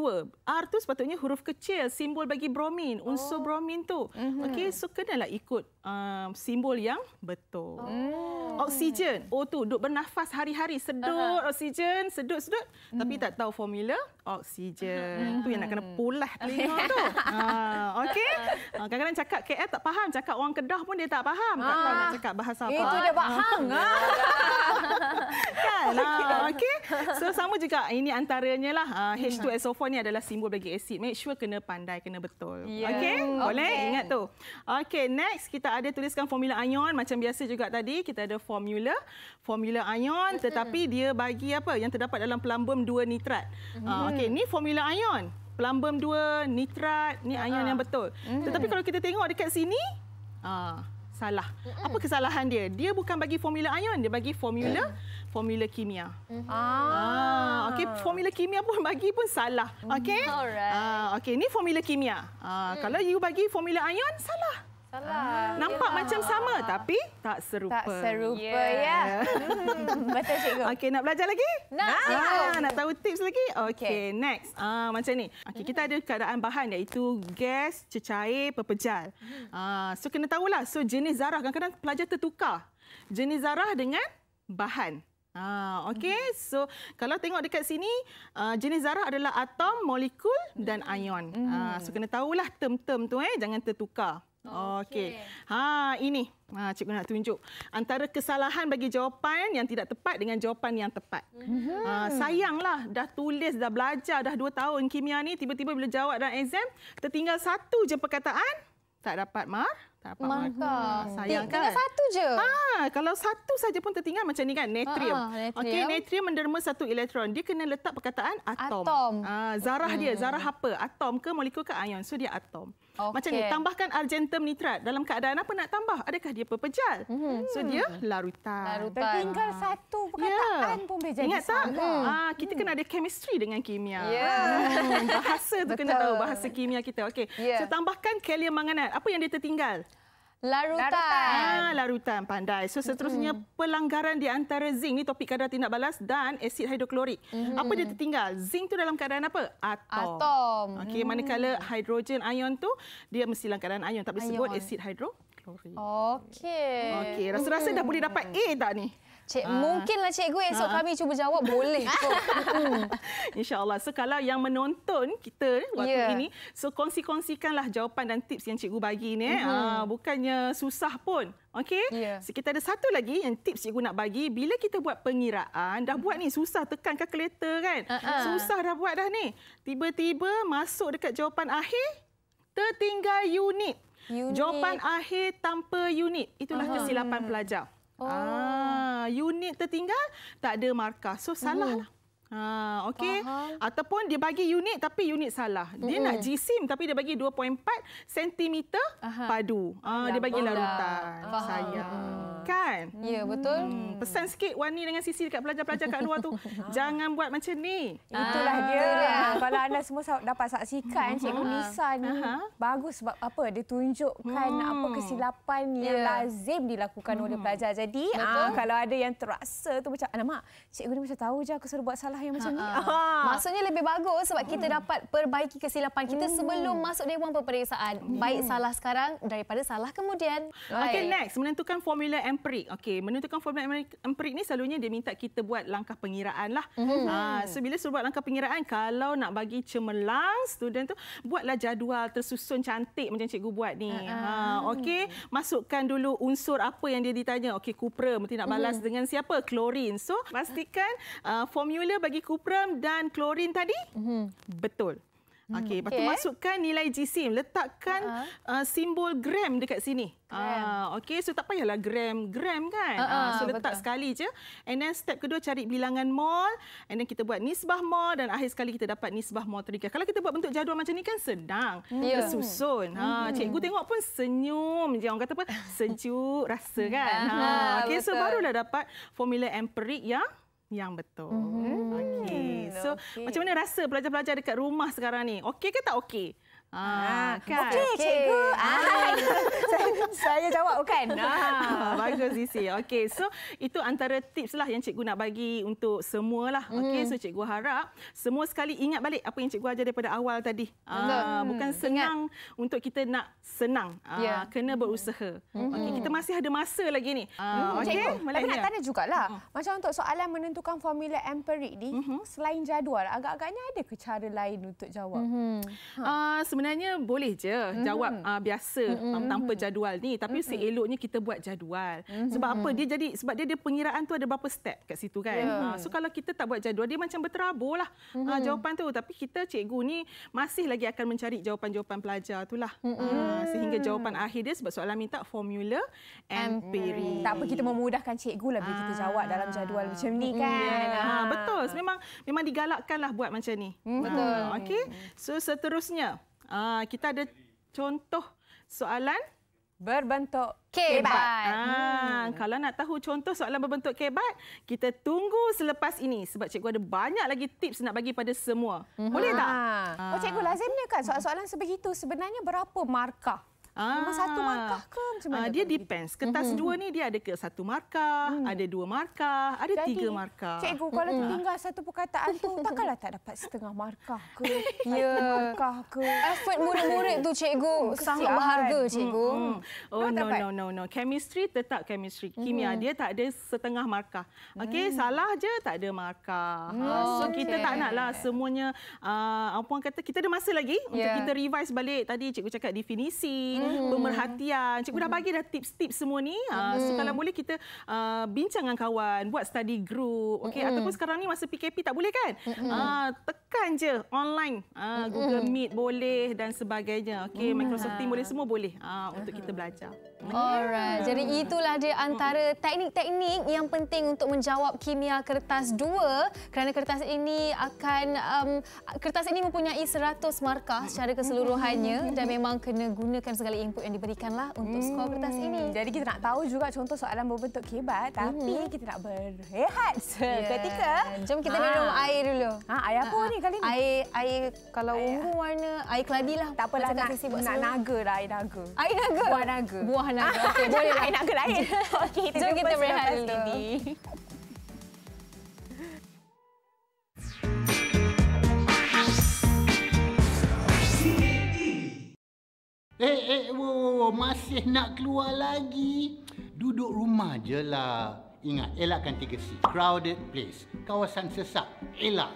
R tu sepatutnya huruf kecil simbol bagi bromin, unsur oh. bromin tu. Mm-hmm. Okey, so kenalah ikut uh, simbol yang betul. Oh. Hmm. Oksigen. O tu duk bernafas hari-hari sedut uh-huh. oksigen, sedut-sedut mm. tapi hmm. tak tahu formula oksigen. Mm-hmm. Tu yang nak kena mm-hmm. pulas telinga tu. Ha, okey. Ah, kadang-kadang cakap KL tak faham, cakap orang Kedah pun dia tak faham. Tak tahu nak ah. cakap bahasa apa. Itu dia bahang. kan? okey. So sama juga ini antaranya lah. H2SO4 mm-hmm. ni adalah simbol bagi asid. Make sure kena pandai, kena betul. Ya, okey? Boleh? Ingat tu. Okey, next kita ada tuliskan formula ion macam biasa juga tadi. Kita ada formula formula ion tetapi dia bagi apa? Yang terdapat dalam pelambum dua nitrat. Okey. Okey, hmm. ni formula ion. Plumbum 2, nitrat, ni ah, ion uh-huh. yang ah. betul. Mm. Tetapi kalau kita tengok dekat sini, ah, salah. Mm-mm. Apa kesalahan dia? Dia bukan bagi formula ion, dia bagi formula mm. formula kimia. Mm-hmm. Ah, okey, ah. formula kimia pun bagi pun salah. Okey? Mm. Ah, okey, ni formula kimia. Ah, mm. kalau you bagi formula ion, salah. Salah. Ah. Nampak Yalah. macam sama tapi tak serupa. Tak serupa yeah. ya. ya. ya. Betul cikgu. Okey nak belajar lagi? Nak. Ha, nak tahu tips lagi? Okey, okay. next. Ah macam ni. Okey kita ada keadaan bahan iaitu gas, cecair, pepejal. Hmm. Ah so kena tahulah so jenis zarah kadang-kadang pelajar tertukar. Jenis zarah dengan bahan. Ah okey. Hmm. So kalau tengok dekat sini uh, jenis zarah adalah atom, molekul dan hmm. ion. Ah so kena tahulah term-term tu eh jangan tertukar. Okey. Ha ini. Ha cikgu nak tunjuk antara kesalahan bagi jawapan yang tidak tepat dengan jawapan yang tepat. Mm -hmm. Ha sayanglah dah tulis dah belajar dah dua tahun kimia ni tiba-tiba bila jawab dalam exam tertinggal satu je perkataan tak dapat mar tak apa sayang kan tinggal satu je ha kalau satu saja pun tertinggal macam ni kan natrium, uh ah, -huh, ah, natrium. okey natrium menderma satu elektron dia kena letak perkataan atom, atom. ha zarah dia hmm. zarah apa atom ke molekul ke ion so dia atom Okay. Macam ni, tambahkan argentum nitrat dalam keadaan apa nak tambah? Adakah dia pepejal? Hmm. So dia mhm. larutan. larutan. Tinggal satu perkataan yeah. pun boleh jadi Ingat tak? Hmm. Ah, kita hmm. kena ada chemistry dengan kimia. Yeah. Ya. Bahasa tu Betul. kena tahu, bahasa kimia kita. Okay. Yeah. So ya. tambahkan kalium manganat. Apa yang dia tertinggal? larutan. Ah, larutan pandai. So seterusnya mm-hmm. pelanggaran di antara zinc ni topik kadar tindak balas dan asid hidroklorik. Mm-hmm. Apa dia tertinggal? Zinc tu dalam keadaan apa? Atom. Atom. Okey, manakala mm. hidrogen ion tu dia mesti dalam keadaan ion tak boleh sebut asid hidroklorik. Okey. Okay. rasa-rasa mm-hmm. dah boleh dapat A tak ni? Cik, uh, mungkinlah cikgu esok uh, kami cuba jawab boleh. Hmm. InsyaAllah. So kalau yang menonton kita waktu yeah. ini, so kongsi-kongsikanlah jawapan dan tips yang cikgu bagi ini. Mm-hmm. Uh, ah, bukannya susah pun. Okey. Yeah. So kita ada satu lagi yang tips cikgu nak bagi bila kita buat pengiraan dah buat ni mhm. susah tekan kalkulator kan. Uh-uh. Susah dah buat dah ni. Tiba-tiba masuk dekat jawapan akhir tertinggal unit. unit. Jawapan akhir tanpa unit. Itulah uh kesilapan pelajar. Ah, oh. Ah, unit tertinggal tak ada markah. So salah lah. Oh. Ha, okay. Faham. Ataupun dia bagi unit tapi unit salah. Dia mm-hmm. nak G-SIM tapi dia bagi 2.4 cm padu. Ha, dia bagi larutan. Faham. Sayang. Kan? Ya, betul. Hmm. Pesan sikit Wani dengan Sisi dekat pelajar-pelajar kat luar tu. Ah. jangan buat macam ni. Itulah ah. dia. Ah, kalau anda semua dapat saksikan Cikgu Nisa ni, Aha. bagus sebab apa? Dia tunjukkan hmm. apa kesilapan yang ya. lazim dilakukan hmm. oleh pelajar. Jadi, Ah, kalau ada yang terasa tu macam, Alamak, Cikgu ni macam tahu je aku suruh buat salah langkah yang macam ha, ni. Ha. Ha. Maksudnya lebih bagus sebab kita hmm. dapat perbaiki kesilapan kita hmm. sebelum masuk dewan peperiksaan. Hmm. Baik salah sekarang daripada salah kemudian. Baik. Okay next, menentukan formula empirik. Okay, menentukan formula empirik ni selalunya dia minta kita buat langkah pengiraan lah. Hmm. Ha, so bila suruh buat langkah pengiraan, kalau nak bagi cemerlang student tu, buatlah jadual tersusun cantik macam cikgu buat ni. Uh-huh. Ha, okay, masukkan dulu unsur apa yang dia ditanya. Okay, kupra mesti nak balas hmm. dengan siapa? Klorin. So pastikan uh, formula bagi bagi kuprum dan klorin tadi? Mm-hmm. Betul. Hmm. Okey, lepas tu masukkan nilai jisim. Letakkan uh-huh. uh, simbol gram dekat sini. Ah, Okey, so tak payahlah gram. Gram kan? Uh-huh. Uh, so letak Betul. sekali je. And then step kedua cari bilangan mol. And then kita buat nisbah mol. Dan akhir sekali kita dapat nisbah mol terikat. Kalau kita buat bentuk jadual macam ni kan sedang. Hmm. Yeah. Tersusun. Hmm. Ha, cikgu tengok pun senyum je. Orang kata apa? Sejuk rasa kan? Uh-huh. Ha. Okey, so barulah dapat formula empirik yang... Yang betul. Mm-hmm. Okey. So okay. macam mana rasa pelajar-pelajar dekat rumah sekarang ni? Okey ke tak okey? Ah, ah, kan? kan? Okey, okay. cikgu. Ah. ah. saya, saya jawab, bukan? Oh, ah. ah, bagus, Isi. Okey, so itu antara tips lah yang cikgu nak bagi untuk semua. lah. Hmm. Okey, so cikgu harap semua sekali ingat balik apa yang cikgu ajar daripada awal tadi. Ah, hmm, bukan senang ingat. untuk kita nak senang. Ah, yeah. Kena berusaha. Hmm. Okay, kita masih ada masa lagi ni. Ah, okay, cikgu, Malaysia. tapi nak tanya jugalah. Macam untuk soalan menentukan formula empirik ni, uh-huh. selain jadual, agak-agaknya ada ke cara lain untuk jawab? Uh-huh. Ha. Uh, sebenarnya boleh je mm-hmm. jawab uh, biasa mm-hmm. tanpa mhm. jadual ni tapi mm-hmm. seeloknya kita buat jadual mm-hmm. sebab apa dia jadi sebab dia dia pengiraan tu ada berapa step kat situ kan yeah. Ya. so kalau kita tak buat jadual dia macam berterabur mm-hmm. uh, jawapan tu tapi kita cikgu ni masih lagi akan mencari jawapan-jawapan pelajar tu lah mm-hmm. uh, sehingga jawapan akhir dia sebab soalan minta formula empiri. mm-hmm. tak apa kita memudahkan cikgu lah bila kita jawab dalam jadual macam ni kan yeah. Ya. ha, betul memang memang digalakkan lah buat macam ni mm-hmm. betul okay so seterusnya Ah, kita ada contoh soalan berbentuk kebat. Ah, hmm. kalau nak tahu contoh soalan berbentuk kebat, kita tunggu selepas ini sebab cikgu ada banyak lagi tips nak bagi pada semua. Hmm. Boleh tak? Ha. Oh, cikgu ah. lazimnya kan soalan-soalan sebegitu sebenarnya berapa markah Rumah satu ah. markah ke macam ah, mana? Uh, dia depends. Kertas mm-hmm. dua ni dia ada ke satu markah, mm. ada dua markah, ada Jadi, tiga markah. Cikgu kalau mm-hmm. tinggal satu perkataan tu takkanlah tak dapat setengah markah ke? Ya. Yeah. Markah ke? Effort murid-murid tu cikgu sangat berharga cikgu. Mm-hmm. Oh no no no no. Chemistry tetap chemistry. Mm-hmm. Kimia mm-hmm. dia tak ada setengah markah. Okey, mm. salah je tak ada markah. Mm. Ah, so okay. kita tak naklah semuanya uh, apa orang kata kita ada masa lagi yeah. untuk ya. kita revise balik tadi cikgu cakap definisi mm mm-hmm. pemerhatian. Cikgu mm-hmm. dah hmm. bagi dah tips-tips semua ni. Mm-hmm. So kalau boleh kita uh, bincang dengan kawan, buat study group. Okey mm-hmm. ataupun sekarang ni masa PKP tak boleh kan? Mm-hmm. Uh, tekan je online. Uh, Google mm-hmm. Meet boleh dan sebagainya. Okey mm-hmm. Microsoft Teams boleh ha. semua boleh uh, mm-hmm. untuk kita hmm. belajar. Alright. mm Jadi itulah dia antara teknik-teknik yang penting untuk menjawab kimia kertas 2 kerana kertas ini akan um, kertas ini mempunyai 100 markah secara keseluruhannya dan memang kena gunakan segala segala input yang diberikanlah untuk hmm. skor kertas ini. Hmm, jadi kita nak tahu juga contoh soalan berbentuk kebat tapi mhm. kita nak berehat seketika. Yeah. Jom kita ha. Ah. minum air dulu. Ha, air apa ha, ni kali ni? Air, air kalau air. ungu warna air keladi lah. Tak apalah nak, sibuk nak naga lah air naga. Air naga? Buah naga. Buah naga. Ah, okay, boleh lah. lah. Air naga lain. Okay, kita jumpa kita berehat dulu. Ini. Eh, eh, whoa, whoa, whoa. masih nak keluar lagi? Duduk rumah je lah. Ingat, elakkan 3C. Crowded place. Kawasan sesak. Elak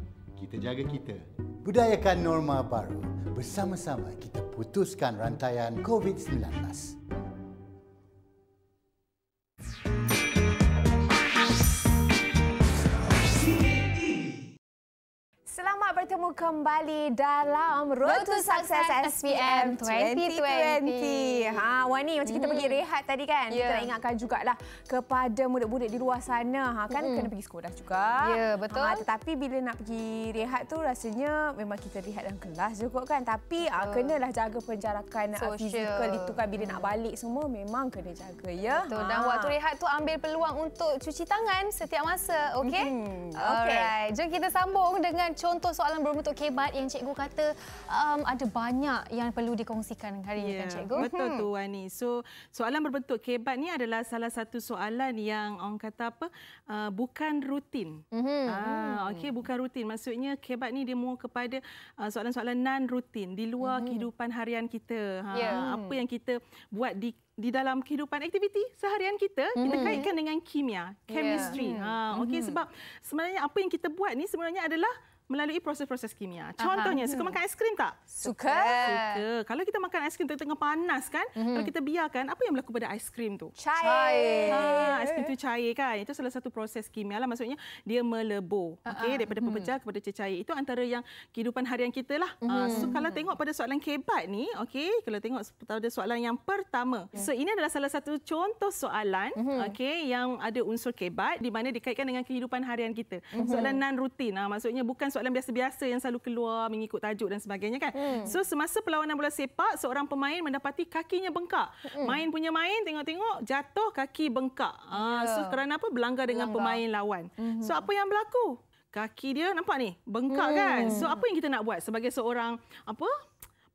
kita jaga kita. Budayakan norma baru. Bersama-sama kita putuskan rantaian COVID-19. kembali dalam Road, to Success SPM 2020. 2020. Ha, Wani, macam kita pergi hmm. rehat tadi kan. Yeah. Kita ya. ingatkan juga lah kepada budak-budak di luar sana. Ha, kan mm. kena pergi sekolah juga. Ya, yeah, betul. Ha, tetapi bila nak pergi rehat tu rasanya memang kita rehat dalam kelas juga kan. Tapi ha, kenalah jaga penjarakan ah, so fizikal sure. itu kan. Bila mm. nak balik semua memang kena jaga. ya. Betul. Ha. Dan waktu rehat tu ambil peluang untuk cuci tangan setiap masa. Okey? Mm. Okey. Jom kita sambung dengan contoh soalan bermula untuk kebat yang cikgu kata um, ada banyak yang perlu dikongsikan hari ini kan ya, cikgu. Betul hmm. tu Wani. So soalan berbentuk kebat ni adalah salah satu soalan yang orang kata apa uh, bukan rutin. Mm-hmm. Ah, hmm. okay, bukan rutin. Maksudnya kebat ni dia mahu kepada uh, soalan-soalan non rutin di luar mm-hmm. kehidupan harian kita. Ha, yeah. Apa yang kita buat di di dalam kehidupan aktiviti seharian kita mm-hmm. kita mhm. kaitkan dengan kimia ya. chemistry yeah. ha mhm. okey mm-hmm. sebab sebenarnya apa yang kita buat ni sebenarnya adalah melalui proses-proses kimia. Contohnya, Aha. suka makan es krim tak? Suka. Suka. Kalau kita makan es krim tengah-tengah panas kan, mm-hmm. kalau kita biarkan, apa yang berlaku pada es krim tu? Cair. Ha, cair. Ha, aiskrim tu cair kan. Itu salah satu proses kimia lah. Maksudnya, dia melebur. Ah, okay, ah. daripada mhm. pepejal kepada cecair. Itu antara yang kehidupan harian kita lah. Mm-hmm. So, kalau tengok pada soalan kebat ni, okay, kalau tengok pada soalan yang pertama. Ya. So, ini adalah salah satu contoh soalan mm-hmm. okay, yang ada unsur kebat di mana dikaitkan dengan kehidupan harian kita. Mm-hmm. Soalan non-rutin. Ha, maksudnya, bukan soalan soalan-soalan biasa-biasa yang selalu keluar mengikut tajuk dan sebagainya kan. Hmm. So semasa perlawanan bola sepak, seorang pemain mendapati kakinya bengkak. Hmm. Main punya main, tengok-tengok jatuh kaki bengkak. Yeah. Ya. So kerana apa? Belanggar dengan Belanggar. pemain lawan. Hmm. So apa yang berlaku? Kaki dia nampak ni bengkak hmm. kan. So apa yang kita nak buat sebagai seorang apa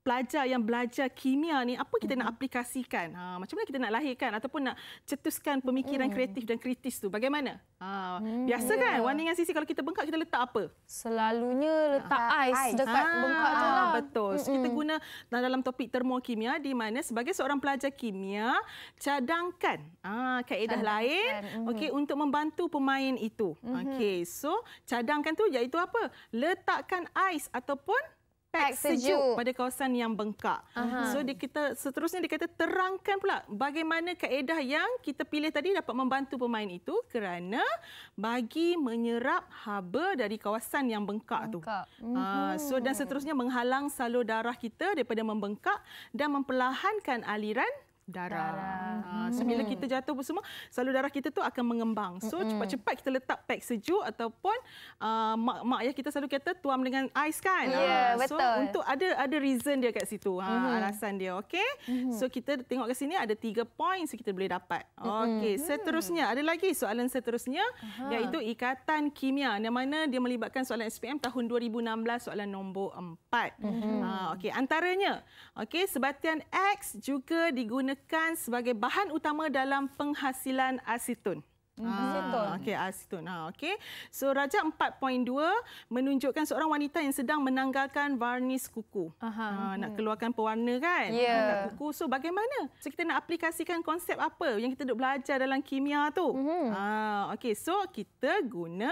pelajar yang belajar kimia ni apa kita nak mm-hmm. aplikasikan? Ha macam mana kita nak lahirkan ataupun nak cetuskan pemikiran mm. kreatif dan kritis tu? Bagaimana? Ha mm, biasa yeah. kan ya. warna dengan sisi kalau kita bengkak kita letak apa? Selalunya letak ha, ais dekat ha, bengkak tu lah. Betul. So, kita guna dalam topik termokimia di mana sebagai seorang pelajar kimia cadangkan ha kaedah cadangkan. lain mm-hmm. okey untuk membantu pemain itu. Mm-hmm. Okey. So cadangkan tu iaitu apa? Letakkan ais ataupun pack sejuk pada kawasan yang bengkak. Aha. So dia kita seterusnya dia kata terangkan pula bagaimana kaedah yang kita pilih tadi dapat membantu pemain itu kerana bagi menyerap haba dari kawasan yang bengkak, bengkak. tu. Ah, mm-hmm. so dan mhm. seterusnya menghalang salur darah kita daripada membengkak dan memperlahankan aliran darah. darah. Ha, ah, hmm. so bila kita jatuh pun semua, selalu darah kita tu akan mengembang. So Mm-mm. cepat-cepat kita letak pack sejuk ataupun uh, mak mak ayah kita selalu kata tuam dengan ais kan. Ya, yeah, ha, so untuk ada ada reason dia kat situ. Ha, mm-hmm. alasan dia. Okey. Mm-hmm. So kita tengok kat sini ada tiga poin so kita boleh dapat. Okey, mm-hmm. seterusnya ada lagi soalan seterusnya uh iaitu ikatan kimia. Yang mana dia melibatkan soalan SPM tahun 2016 soalan nombor 4. Mm-hmm. Ha, okey, antaranya. Okey, sebatian X juga digunakan digunakan sebagai bahan utama dalam penghasilan asetun. Hmm. Ah, okey asetun. Ha ah, okey. So raja 4.2 menunjukkan seorang wanita yang sedang menanggalkan varnis kuku. Aha. Ah, nak hmm. keluarkan pewarna kan? Yeah. Ya. kuku. So bagaimana? So kita nak aplikasikan konsep apa yang kita duk belajar dalam kimia tu? Mm-hmm. Ha okey. So kita guna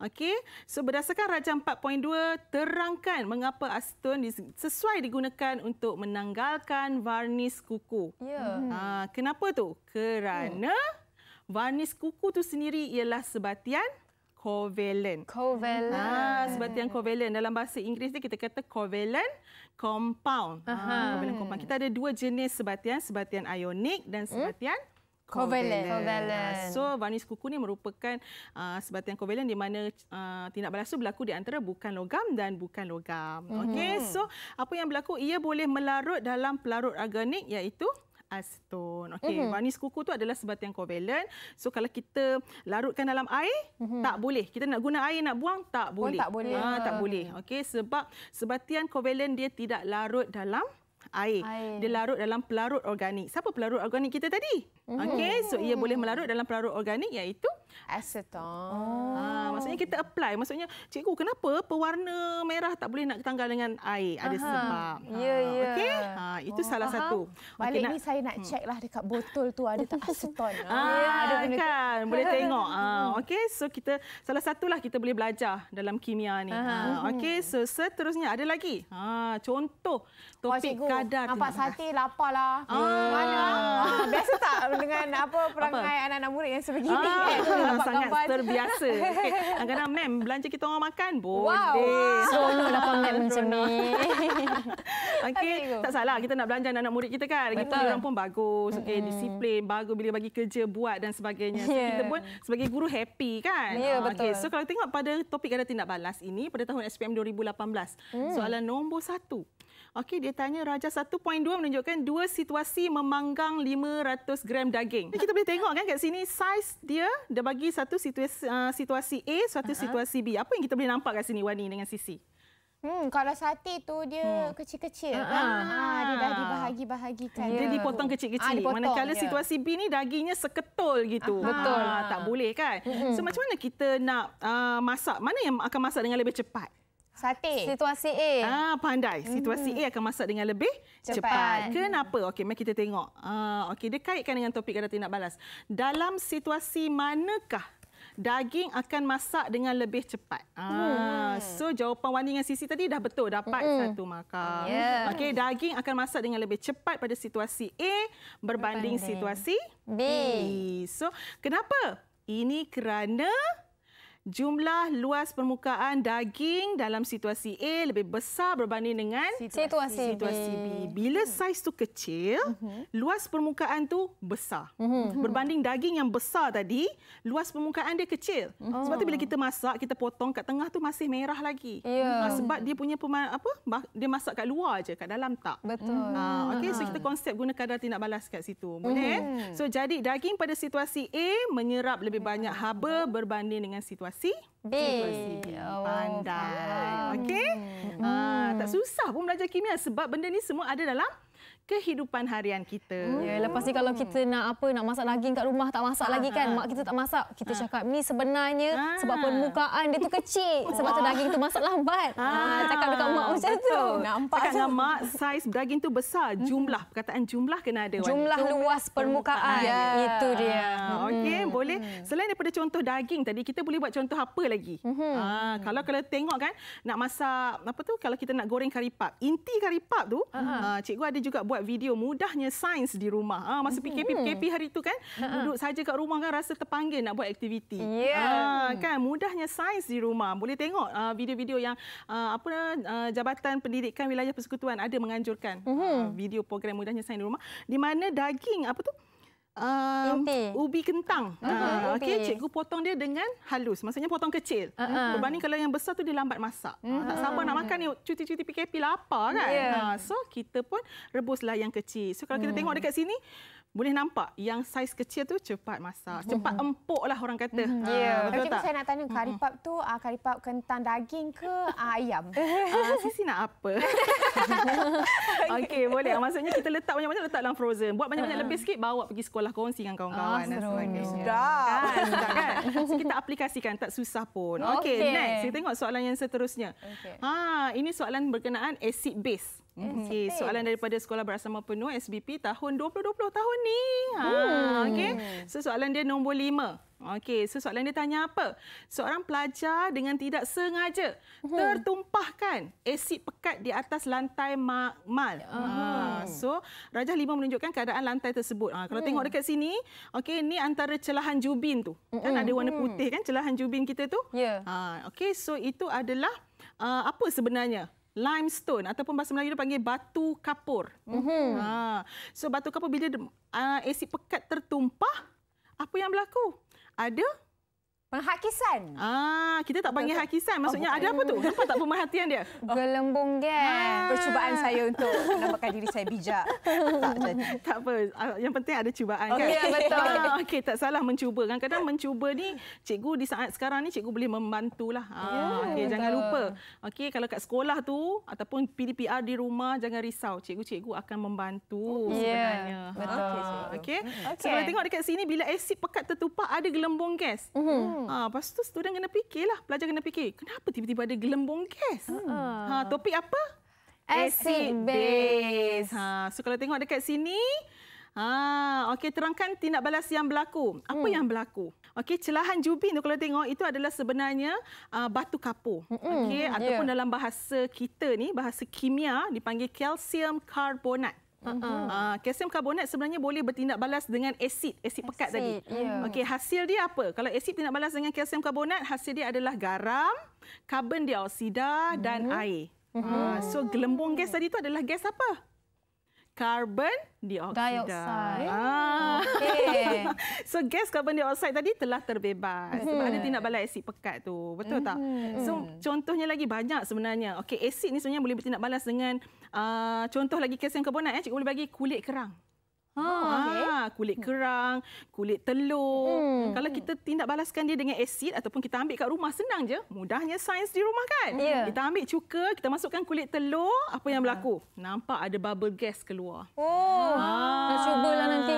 Okey, so berdasarkan Raja 4.2 terangkan mengapa aceton sesuai digunakan untuk menanggalkan varnis kuku. Ya. Yeah. Ha, hmm. kenapa tu? Kerana varnis kuku tu sendiri ialah sebatian covalent. Covalent. Ha, sebatian hmm. covalent dalam bahasa Inggeris ni kita kata covalent compound. Aha. Ah, covalent compound. Kita ada dua jenis sebatian, sebatian ionik dan hmm? sebatian Covalent. covalent. Ah, so varnish ah, kuku ni merupakan uh, sebatang covalent di mana uh, tindak balas tu berlaku di antara bukan logam dan bukan logam. Mm-hmm. Okey, so apa yang berlaku? Ia boleh melarut dalam pelarut organik iaitu aceton. Okey, mm-hmm. varnish kuku tu adalah sebatian covalent. So kalau kita larutkan dalam air, mm-hmm. tak boleh. Kita nak guna air nak buang tak boleh. Pun tak boleh. Ha, tak boleh. Okey, sebab sebatian covalent dia tidak larut dalam air. air. Dia larut dalam pelarut organik. Siapa pelarut organik kita tadi? Mm-hmm. Okey, so ia boleh melarut dalam pelarut organik iaitu acetone. Ah, oh. maksudnya kita apply. Maksudnya, cikgu kenapa pewarna merah tak boleh nak tanggal dengan air? Ada Aha. sebab. Ya, ya. Ah, okey? Ha, itu oh, salah faham. satu. Balik okay, ni nak... saya nak hmm. check lah dekat botol tu ada tak aseton? ah, ya, ada kan. Boleh tengok. Ha, ah, hmm. okay. so kita salah satu lah kita boleh belajar dalam kimia ni. Ha, Okey, so seterusnya ada lagi. Ha, contoh oh, topik oh, cikgu, kadar. Nampak sate lapar lah. Ah. Mana? Biasa tak dengan apa perangai anak-anak murid yang sebegini? Ah. Eh? nampak sangat gambar. terbiasa. Okay. Kadang-kadang, eh, ma'am, belanja kita orang makan boleh. Wow. Solo dapat ma'am macam ni. Okey, tak salah. Kita nak belanja anak-anak murid kita kan. Kita orang pun bagus. Okay, mm Disiplin, bagus bila bagi kerja, buat dan sebagainya. So, Kita pun sebagai guru happy kan. Ya, yeah, okay. So, kalau tengok pada topik ada tindak balas ini pada tahun SPM 2018. Mm. Soalan nombor satu. Okey, dia tanya Raja 1.2 menunjukkan dua situasi memanggang 500 gram daging. Kita boleh tengok kan kat sini saiz dia dia bagi satu situasi uh, eh, situasi A, satu uh-huh. situasi B. Apa yang kita boleh nampak kat sini Wani dengan Sisi? Hmm, kalau sate tu dia hmm. kecil-kecil uh kan. Uh-huh. Ha, dia dah dibahagi-bahagikan. Dia ya. dipotong kecil-kecil. Ha, dipotong, Manakala yeah. situasi B ni dagingnya seketul gitu. Uh-huh. Betul. Ha, tak boleh kan. uh So macam mana kita nak uh, masak? Mana yang akan masak dengan lebih cepat? sate. Situasi A. Ah, pandai. Hmm. Situasi hmm. A akan masak dengan lebih cepat. cepat. Kenapa? Okey, mari kita tengok. Ah, okey, dia kaitkan dengan topik kita tindak balas. Dalam situasi manakah daging akan masak dengan lebih cepat. Ah, hmm. so jawapan Wani dengan Sisi tadi dah betul dapat mm satu markah. Ya. Yeah. Okey, daging akan masak dengan lebih cepat pada situasi A berbanding, berbanding. situasi B. B. So, kenapa? Ini kerana jumlah luas permukaan daging dalam situasi A lebih besar berbanding dengan situasi, situasi B. Bila saiz tu kecil, mhm. luas permukaan tu besar. Mhm. Mhm. Berbanding daging yang besar tadi, luas permukaan dia kecil. Oh. Sebab tu bila kita masak, kita potong kat tengah tu masih merah lagi. Yeah. Ya. Sebab dia punya pema- apa? Dia masak kat luar aje, kat dalam tak. Betul. Ha, ah, okay, so kita ah. konsep guna kadar tindak balas kat situ. Boleh? So jadi daging pada situasi A menyerap lebih banyak haba berbanding dengan situasi situasi B. Situasi B. Oh, Pandai. Okey? Hmm. Uh, tak susah pun belajar kimia sebab benda ni semua ada dalam kehidupan harian kita. Ya, oh. lepas ni kalau kita nak apa nak masak daging kat rumah tak masak ha, lagi ah, kan. Ah. Mak kita tak masak. Kita ha. cakap ni sebenarnya ha. sebab permukaan dia tu kecil. Oh. Sebab tu daging tu masak lambat. Ha, cakap dekat mak Betul. macam tu. Nampak cakap dengan mak saiz daging tu besar. Jumlah perkataan jumlah kena ada. Jumlah wanita. luas permukaan. Ya. Itu dia. Okey, hmm. boleh. Selain daripada contoh daging tadi kita boleh buat contoh apa lagi? Hmm. Ha, kalau kalau tengok kan nak masak apa tu kalau kita nak goreng karipap. Inti karipap tu, ha, cikgu ada juga juga buat video mudahnya sains di rumah. Ha, masa PKP mm-hmm. PKP hari tu kan ha, ha. duduk saja kat rumah kan rasa terpanggil nak buat aktiviti. Yeah. Ya. Ha, kan mudahnya sains di rumah. Boleh tengok uh, video-video yang uh, apa uh, Jabatan Pendidikan Wilayah Persekutuan ada menganjurkan uh, video program mudahnya sains di rumah di mana daging apa tu um, ubi kentang. Uh, okey, cikgu potong dia dengan halus. Maksudnya potong kecil. Uh-huh. Berbanding kalau yang besar tu dia lambat masak. Uh-huh. Tak sabar nak makan ni cuti-cuti PKP lapar kan. Yeah. Ya. Uh, so kita pun rebuslah yang kecil. So kalau kita uh-huh. tengok dekat sini boleh nampak yang saiz kecil tu cepat masak. Mhm. Cepat empuk lah orang kata. Mhm. Ah, ya. Yeah. Uh, Cikgu saya nak tanya, karipap mhm. tu uh, ah, karipap kentang daging ke ah, ayam? Uh, Sisi nak apa? Okey, boleh. Maksudnya kita letak banyak-banyak, letak dalam frozen. Buat banyak-banyak lebih sikit, bawa pergi sekolah kongsi dengan kawan-kawan. Oh, seronoknya. Sudah. Kan? kan? kita aplikasikan, tak susah pun. Okey, okay. next. Kita tengok soalan yang seterusnya. Okay. Ha, ini soalan berkenaan acid base. Okay, soalan daripada Sekolah Berasrama Penuh SBP tahun 2020 tahun ni. Ha, hmm. okay. So, soalan dia nombor lima. Okay. so soalan dia tanya apa? Seorang pelajar dengan tidak sengaja hmm. tertumpahkan asid pekat di atas lantai makmal. Ya ha, so Rajah Lima menunjukkan keadaan lantai tersebut. Ha, kalau hmm. tengok dekat sini, okay ini antara celahan jubin tu. Kan ada warna putih kan celahan jubin kita tu? Ya. Ha, Okay. so itu adalah uh, apa sebenarnya? limestone ataupun bahasa Melayu dia panggil batu kapur. Mm-hmm. Ha. So batu kapur bila uh, ah, asid pekat tertumpah, apa yang berlaku? Ada Penghakisan. Ah, kita tak panggil hakisan. Maksudnya oh, ada apa tu? Kenapa tak pemerhatian dia? Gelembung gang. Ah. Percubaan saya untuk menampakkan diri saya bijak. tak, tak, apa. Ah, yang penting ada cubaan okay, kan. betul. Ah, Okey, tak salah mencuba. Kadang-kadang mencuba ni cikgu di saat sekarang ni cikgu boleh membantulah. Ah, yeah, okay, jangan lupa. Okey, kalau kat sekolah tu ataupun PDPR di rumah jangan risau. Cikgu-cikgu akan membantu yeah. Oh, ya. sebenarnya. Betul. Ah, okey. Okay. Okay. So, tengok dekat sini bila asid pekat tertumpah ada gelembung gas. Mhm. Uh-huh. Hmm. Ha, lepas tu student kena fikirlah, pelajar kena fikir, kenapa tiba-tiba ada gelembung gas? Hmm. Ha, topik apa? Acid base. Ha, so kalau tengok dekat sini, ha, okay terangkan tindak balas yang berlaku. Apa hmm. yang berlaku? Okey, celahan jubin tu kalau tengok itu adalah sebenarnya uh, batu kapur. Hmm, hmm. Okey, mm-hmm. ataupun yeah. dalam bahasa kita ni, bahasa kimia dipanggil calcium carbonate. Uh-huh. Uh, kalsium karbonat sebenarnya boleh bertindak balas dengan asid, asid pekat tadi. Yeah. Hmm. Okey, hasil dia apa? Kalau asid tindak balas dengan kalsium karbonat, hasil dia adalah garam, karbon dioksida dan uh-huh. air. Uh-huh. Uh, so gelembung gas tadi tu adalah gas apa? carbon dioksida. Ah. Okay. so gas carbon dioksida tadi telah terbebas hmm. sebab ada tindak balas asid pekat tu. Betul hmm. tak? So contohnya lagi banyak sebenarnya. Okey, asid ni sebenarnya boleh bertindak balas dengan uh, contoh lagi kalsium karbonat eh cik boleh bagi kulit kerang. Ha, ha, Kulit kerang, kulit telur. Hmm. Kalau kita tindak balaskan dia dengan asid ataupun kita ambil kat rumah, senang je. Mudahnya sains di rumah kan? Yeah. Kita ambil cuka, kita masukkan kulit telur, apa yang berlaku? Nampak ada bubble gas keluar. Oh, ha. nak cubalah nanti.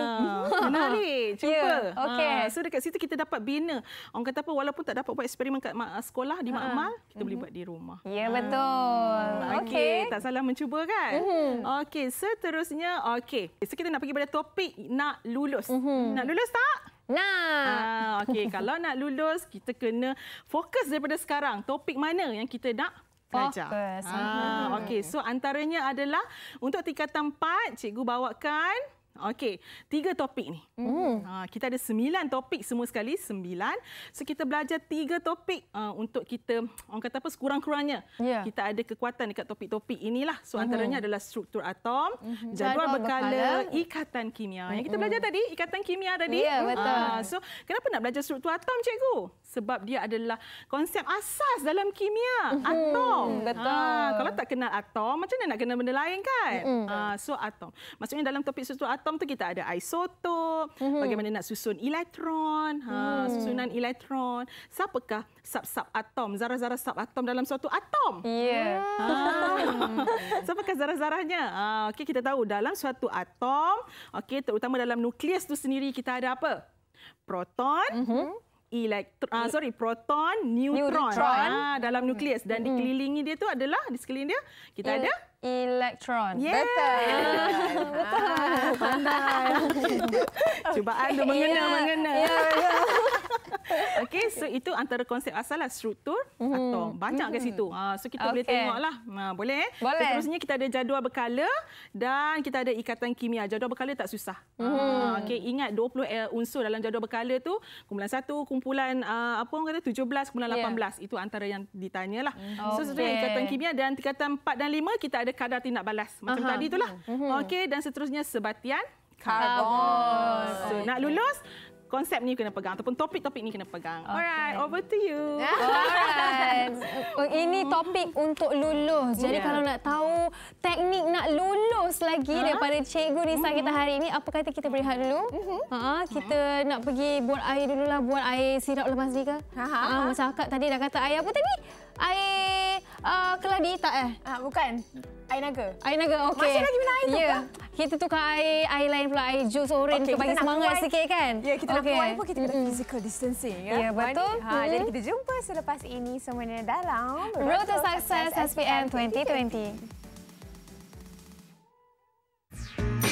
Menarik, hmm, ya, cuba. Yeah. Okay. Ha. So dekat situ kita dapat bina. Orang kata apa, walaupun tak dapat buat eksperimen kat sekolah, di ha. makmal, kita hmm. boleh mhm. buat di rumah. Ya, yeah, ha. betul. Ah. Okay. Tak salah mencuba kan? Mm-hmm. Okay, seterusnya. Okay, so kita nak pergi daripada topik nak lulus. Uhum. Nak lulus tak? Nah. Ah, okey, kalau nak lulus kita kena fokus daripada sekarang. Topik mana yang kita nak belajar? Fokus. Ah, mhm. okey. So antaranya adalah untuk tingkatan 4, cikgu bawakan Okey, tiga topik ni. Mm. Ha, kita ada sembilan topik semua sekali, sembilan. So kita belajar tiga topik uh, untuk kita, orang kata apa, sekurang-kurangnya. Yeah. Kita ada kekuatan dekat topik-topik inilah. So hmm. antaranya mm-hmm. adalah struktur atom, mm-hmm. jadual, jadual berkala, berkala, ikatan kimia. Yang kita hmm. belajar tadi, ikatan kimia tadi. Ya, yeah, betul. Uh, so kenapa nak belajar struktur atom, cikgu? Sebab dia adalah konsep asas dalam kimia, mm-hmm. atom. Hmm, betul. Ha, kalau tak kenal atom, macam mana nak kenal benda lain kan? Mm-hmm. Uh, so atom. Maksudnya dalam topik struktur atom, atom tu kita ada isotop, mm-hmm. bagaimana nak susun elektron, ha, mm. susunan elektron, siapakah sub-sub atom, zarah-zarah sub atom dalam suatu atom. Yeah. Ya. Ha. siapakah zarah-zarahnya? Ha, ah, okay, kita tahu dalam suatu atom, okay, terutama dalam nukleus tu sendiri kita ada apa? Proton, mm-hmm. Elektron, uh, ah, sorry, proton, neutron, neutron. Ah, dalam nukleus dan mm. dikelilingi dia tu adalah di sekeliling dia kita El- ya. ada elektron. Yeah. Betul. Ah, betul. Cubaan tu mengena-mengena. Ya, ya. Okey, so itu antara konsep asal lah, struktur mm. atom. Banyak mm. kat situ. Ha, so kita okay. Lah. Ah, boleh tengoklah. Ha, boleh? Boleh. Terusnya kita ada jadual berkala dan kita ada ikatan kimia. Jadual berkala tak susah. Mm. Ha, Okey, ingat 20 eh, unsur dalam jadual berkala tu kumpulan satu, kumpulan apa orang kata, 17, kumpulan yeah. Ya. 18. Itu antara yang ditanyalah. Mm. So, hmm. okay. seterusnya ikatan kimia dan ikatan 4 dan 5 kita ada ada kadar tindak balas macam uh tadi itulah. uh mhm. Okey dan seterusnya sebatian karbon. So, oh, okay. Nak lulus konsep ni kena pegang ataupun topik-topik ni kena pegang. Okay. Alright, over to you. Alright. Oh, ini topik untuk lulus. Jadi yeah. kalau nak tahu teknik nak lulus lagi huh? daripada cikgu Risa mm kita hari ini, apa kata kita berehat dulu? Mm-hmm. Ha, kita nak pergi buat air dulu lah buat air sirap lemas ni ke? Ha, ah, macam akak tadi dah kata air apa tadi? air uh, ah, keladi tak eh? Ah, bukan. Air naga. Air naga, okey. Masih lagi minum air tu yeah. ke? Kita tukar air, air lain pula, air jus orange okay, bagi semangat kuai, sikit kan? Ya, yeah, kita okay. nak pun kita kena physical distancing. Ya, yeah, kan? betul. Ha, hmm. Jadi kita jumpa selepas ini semuanya dalam Road to Success SPM 2020. 2020.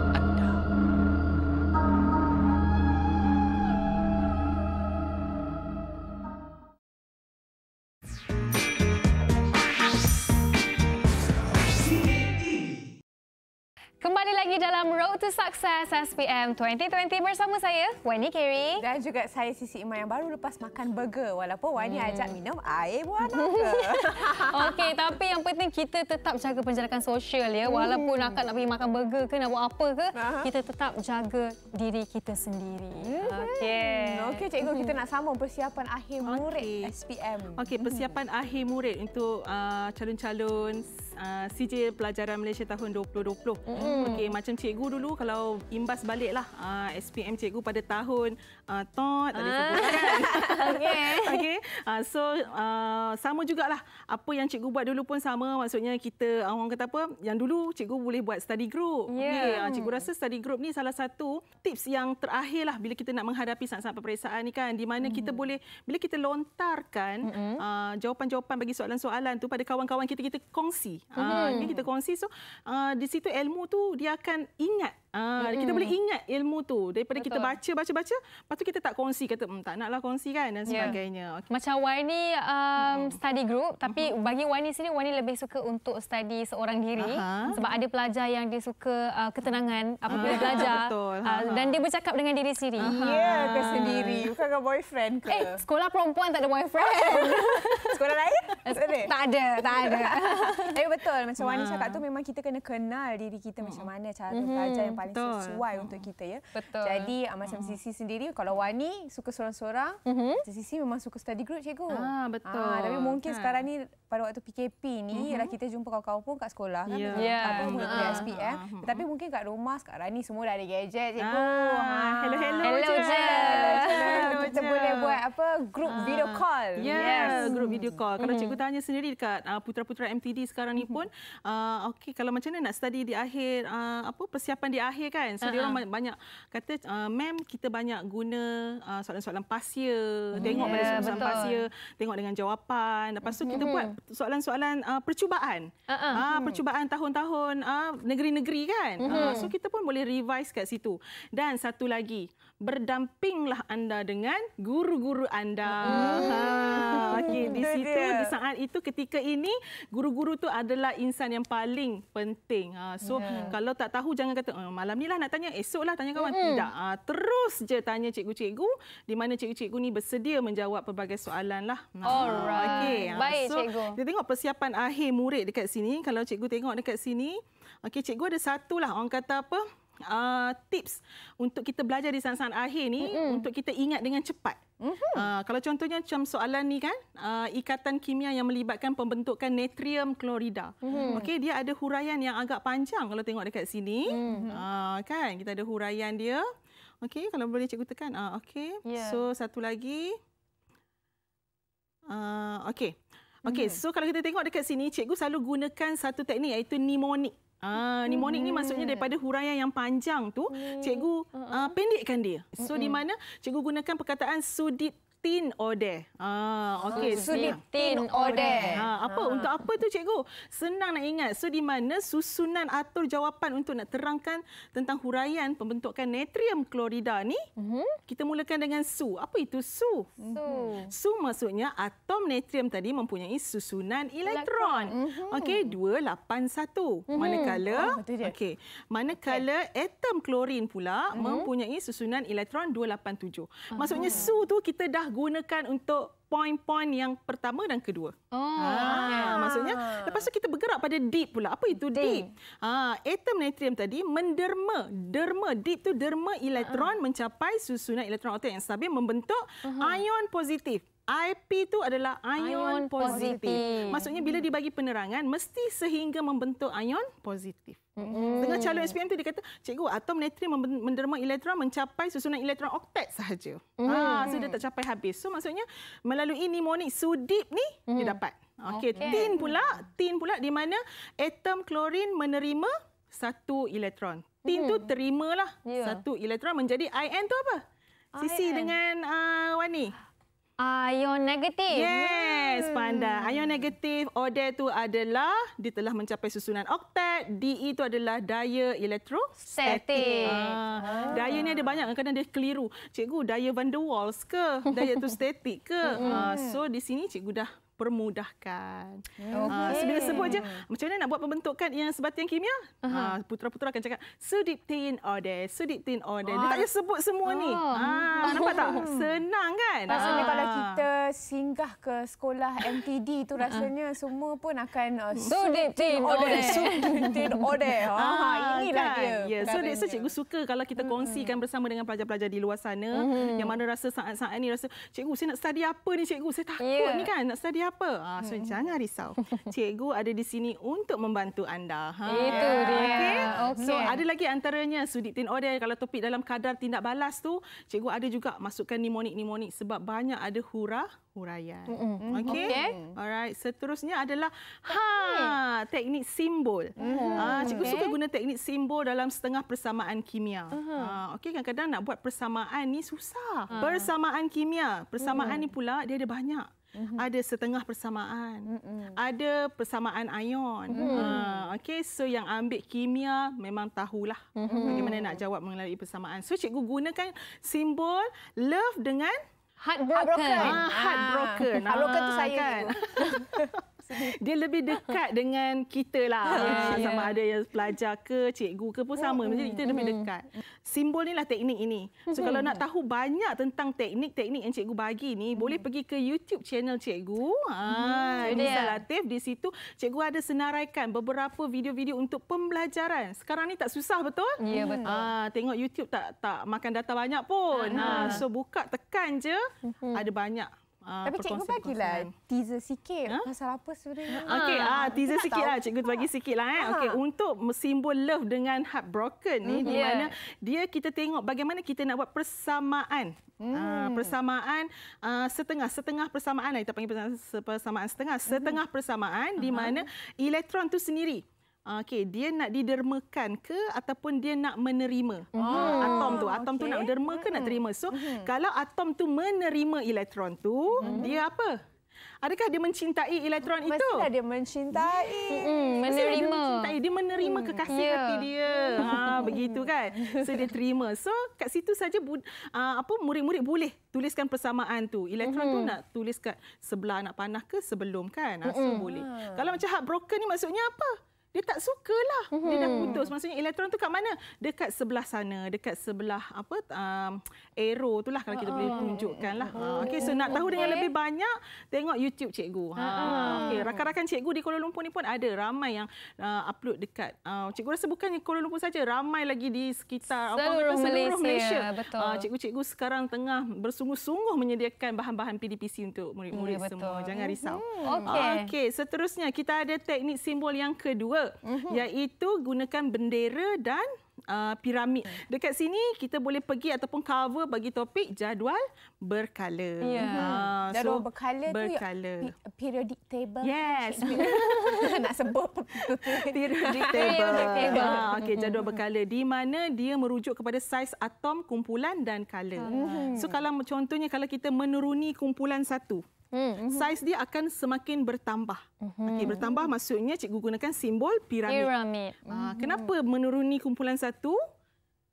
kembali lagi dalam Road to Success SPM 2020 bersama saya, Wani Kerry. Dan juga saya, Sisi Iman yang baru lepas makan burger. Walaupun Wani hmm. ajak minum air buah naga. Okey, tapi yang penting kita tetap jaga penjagaan sosial. ya. Hmm. Walaupun hmm. akak nak pergi makan burger ke, nak buat apa ke, Aha. kita tetap jaga diri kita sendiri. Hmm. Okey. Okey, cikgu. Kita nak sambung persiapan akhir murid okay. SPM. Okey, persiapan hmm. akhir murid untuk uh, calon-calon uh, sijil uh, ah, pelajaran Malaysia tahun 2020. Mm. Okey macam cikgu dulu kalau imbas baliklah uh, ah, SPM cikgu pada tahun uh, tot tadi kan. Okey. Okey. Ah, so uh, sama jugalah apa yang cikgu buat dulu pun sama maksudnya kita uh, orang kata apa yang dulu cikgu boleh buat study group. Yeah. Okey. Uh, cikgu rasa study group ni salah satu tips yang terakhirlah bila kita nak menghadapi saat-saat peperiksaan ni kan di mana mm. kita mm-hmm. boleh bila kita lontarkan mm-hmm. uh, jawapan-jawapan bagi soalan-soalan tu pada kawan-kawan kita kita kongsi Mm-hmm. Uh, kita kongsi so uh, di situ ilmu tu dia akan ingat Ah, mm. Kita boleh ingat ilmu tu daripada Betul. kita baca, baca, baca. Lepas tu kita tak kongsi. Kata mmm, tak naklah kongsi kan dan ya. sebagainya. Yeah. Okay. Macam Wan ni um, study group. Tapi uh-huh. bagi Wan ni sini, Wan ni lebih suka untuk study seorang diri. Aha. Sebab ada pelajar yang dia suka uh, ketenangan apabila ah, belajar. Betul. Uh, dan dia bercakap dengan diri sendiri. Ya, yeah, ke sendiri. Bukan boyfriend ke? Eh, sekolah perempuan tak ada boyfriend. sekolah lain? Eh, tak ada, tak ada. Tapi eh, betul, macam Wani cakap tu memang kita kena kenal diri kita macam mana cara mm-hmm. belajar yang paling Betul. sesuai untuk kita ya. Betul. Jadi uh, macam uh. Sisi sendiri kalau Wani suka seorang-seorang, uh-huh. Sisi memang suka study group cikgu. Ah betul. Ah, tapi mungkin ha. sekarang ni pada waktu PKP ni uh-huh. lah kita jumpa kau-kau pun kat sekolah yeah. kan. Yeah. Apa pun yeah. SPM. Uh-huh. Ya. Ah, ah. Tetapi mungkin kat rumah sekarang ni semua dah ada gadget cikgu. Hello Hello hello. Hello je. je. Hello kita je. boleh buat apa group ah. video call. Yeah. Yes, group video call. Kalau mm-hmm. cikgu tanya sendiri dekat uh, putra-putra MTD sekarang ni pun uh, okey kalau macam mana nak study di akhir uh, apa persiapan di akhir terakhir kan. So, uh-huh. dia orang banyak, kata, uh, ma'am kita banyak guna uh, soalan-soalan pasir. Hmm. Tengok yeah, pada soalan pasir. Tengok dengan jawapan. Lepas tu kita hmm. buat soalan-soalan uh, percubaan. Uh-huh. Uh, percubaan tahun-tahun uh, negeri-negeri kan. Uh-huh. Uh, so, kita pun boleh revise kat situ. Dan satu lagi berdampinglah anda dengan guru-guru anda. Hmm. Ha, okey di situ di saat itu ketika ini guru-guru tu adalah insan yang paling penting. Ha, so yeah. kalau tak tahu jangan kata oh, malam ni lah nak tanya esok lah tanya kawan. Mm-hmm. Tidak. Ha, terus je tanya cikgu-cikgu di mana cikgu-cikgu ni bersedia menjawab pelbagai soalan lah. Ha, Alright. Okey. Ha, Baik so, cikgu. Kita tengok persiapan akhir murid dekat sini. Kalau cikgu tengok dekat sini, okey cikgu ada satulah orang kata apa? uh, tips untuk kita belajar di saat-saat akhir ni mm-hmm. untuk kita ingat dengan cepat. Mm-hmm. Uh, kalau contohnya macam soalan ni kan, uh, ikatan kimia yang melibatkan pembentukan natrium klorida. Mm-hmm. Okey, dia ada huraian yang agak panjang kalau tengok dekat sini. Mm-hmm. Uh, kan, kita ada huraian dia. Okey, kalau boleh cikgu tekan. Uh, Okey, yeah. so satu lagi. Uh, Okey. Okey, hmm so kalau kita tengok dekat sini, cikgu selalu gunakan satu teknik iaitu mnemonic. Ah, ni morning ni maksudnya hmm. daripada huraian yang panjang tu, hmm. cikgu uh, pendekkan dia. So di mana cikgu gunakan perkataan sudit tin order. Ha, ah, okay. Sudi tin order. Ha, ah, apa? Ha. Untuk apa tu cikgu? Senang nak ingat. So, di mana susunan atur jawapan untuk nak terangkan tentang huraian pembentukan natrium klorida ni? Uh-huh. Kita mulakan dengan su. Apa itu su? Su. Uh-huh. Su maksudnya atom natrium tadi mempunyai susunan elektron. Uh-huh. Okey, 281. Uh-huh. Manakala, oh, okey. Manakala okay. atom klorin pula uh-huh. mempunyai susunan elektron 287. Uh-huh. Maksudnya su tu kita dah gunakan untuk poin-poin yang pertama dan kedua. Oh. Ha, maksudnya lepas tu kita bergerak pada deep pula. Apa itu deep? deep. Ha, atom natrium tadi menderma, derma deep tu derma elektron uh-huh. mencapai susunan elektron atom yang stabil membentuk uh-huh. ion positif. IP itu adalah ion, ion positif. positif. Maksudnya bila dibagi penerangan mesti sehingga membentuk ion positif. Mm-hmm. Dengan calon SPM tu dia kata, cikgu atom natrium mem- menderma elektron mencapai susunan elektron oktet sahaja. Mm-hmm. Ha, so dia tak capai habis. So maksudnya melalui mnemonic sudip ni mm-hmm. dia dapat. Okey, okay. tin mm-hmm. pula, tin pula di mana atom klorin menerima satu elektron. Tin mm-hmm. tu terimalah yeah. satu elektron menjadi IN tu apa? Sisi dengan uh, ah, Wani. Ion negatif. Yes, hmm. pandai. Ion negatif, order itu adalah dia telah mencapai susunan oktet. DE itu adalah daya elektrostatik. Ah. Ah. Daya ni ada banyak kadang-kadang dia keliru. Cikgu, daya van der Waals ke? Daya itu statik ke? ah. so di sini cikgu dah mempermudahkan. Okay. Oh, ah, uh, so sebut je macam mana nak buat pembentukan yang sebati yang kimia? Uh-huh. Uh, ah, putra-putra akan cakap sudiptin order, sudiptin order. Dia oh. tak payah sebut semua oh. ni. Ha, uh, nampak tak? Senang kan? Rasanya uh. kalau ah. kita singgah ke sekolah MTD tu rasanya semua pun akan uh, sudiptin order, sudiptin order. Ha, uh, inilah kan? dia. Yeah. So, dia. so cikgu suka kalau kita kongsikan bersama dengan pelajar-pelajar di luar sana uh yang mana rasa saat-saat ni rasa cikgu saya nak study apa ni cikgu? Saya takut yeah. ni kan nak study apa? Apa? Ha, ah, so hmm. jangan risau. Cikgu ada di sini untuk membantu anda. Ha. Itu dia. Okay? Okay. So ada lagi antaranya Suditin Order kalau topik dalam kadar tindak balas tu, cikgu ada juga masukkan mnemonic-mnemonic sebab banyak ada hurah huraian. Mm-hmm. Okey. Okay. Alright, seterusnya adalah ha teknik simbol. Mm-hmm. Ah, cikgu okay. suka guna teknik simbol dalam setengah persamaan kimia. Uh-huh. Ah, okey kadang-kadang nak buat persamaan ni susah. Uh-huh. Persamaan kimia, persamaan uh-huh. ni pula dia ada banyak mm ada setengah persamaan mm-hmm. ada persamaan ion mm-hmm. uh, ah, okey so yang ambil kimia memang tahulah mm-hmm. bagaimana nak jawab mengenai persamaan so cikgu gunakan simbol love dengan heartbroken heartbroken heartbroken. Ah, ah, heartbroken tu ah, saya kan? dia lebih dekat dengan kita lah. Ya, ha, ya. sama ada yang pelajar ke, cikgu ke pun sama. Jadi hmm, kita lebih hmm. dekat. Simbol ni lah teknik ini. So hmm. kalau nak tahu banyak tentang teknik-teknik yang cikgu bagi ni, boleh pergi ke YouTube channel cikgu. Ha, ini Salatif. Di situ cikgu ada senaraikan beberapa video-video untuk pembelajaran. Sekarang ni tak susah betul? Ya betul. Ha, tengok YouTube tak tak makan data banyak pun. Ha, so buka tekan je, ada banyak Uh, Tapi cikgu bagilah teaser sikit huh? pasal apa sebenarnya. Ah. Okey, ah, teaser sikitlah, lah. Cikgu bagi ah. sikit lah. Eh. Okay, untuk simbol love dengan heart broken ni, mm, di mana yeah. dia kita tengok bagaimana kita nak buat persamaan. Hmm. persamaan uh, setengah setengah persamaan lah kita panggil persamaan setengah setengah mhm. persamaan hmm. di mhm. mana elektron tu sendiri Ah, okay, dia nak didermakan ke ataupun dia nak menerima oh. atom tu. Atom okay. tu nak derma ke nak mhm. terima. So, mm-hmm. kalau atom tu menerima elektron tu, mm-hmm. dia apa? Adakah dia mencintai elektron Mestilah itu? Mestilah dia mencintai. Mm-hmm. Menerima. Dia mencintai. Dia menerima mm. kekasih yeah. hati dia. Ha, begitu kan? So, dia terima. So, kat situ saja ah, apa murid-murid boleh tuliskan persamaan tu. Elektron mm-hmm. tu mhm. nak tulis kat sebelah anak panah ke sebelum kan? Ha, so, mm-hmm. boleh. Kalau macam heartbroken ni maksudnya apa? dia tak sukalah dia dah mhm. putus maksudnya elektron tu kat mana dekat sebelah sana dekat sebelah apa um, arrow tu lah kalau kita boleh ah, ah. tunjukkan lah uh, okay, so oh, nak tahu okay. dengan eh. lebih banyak tengok YouTube cikgu ha, okay. rakan-rakan cikgu di Kuala Lumpur ni pun ada ramai yang uh, upload dekat uh, cikgu rasa bukannya Kuala Lumpur saja ramai lagi di sekitar seluruh, apa, seluruh Malaysia, Malaysia. Betul. Uh, cikgu-cikgu sekarang tengah bersungguh-sungguh menyediakan bahan-bahan PDPC untuk murid-murid ya, semua jangan mhm. risau okay. Uh, okay. seterusnya kita ada teknik simbol yang kedua uh-huh. iaitu gunakan bendera dan uh, piramid. Dekat sini kita boleh pergi ataupun cover bagi topik jadual berkala. Yeah. Ya. Uh, mm-hmm. jadual so, berkala, berkala ya, periodic table. Yes. Nak sebut periodic table. table. Ah, okay, jadual berkala di mana dia merujuk kepada saiz atom kumpulan dan kala. Uh-huh. Mm-hmm. So kalau contohnya kalau kita menuruni kumpulan satu Mm-hmm. Saiz dia akan semakin bertambah. Mm-hmm. Okay, bertambah maksudnya cikgu gunakan simbol piramid. piramid. Mm-hmm. kenapa menuruni kumpulan satu?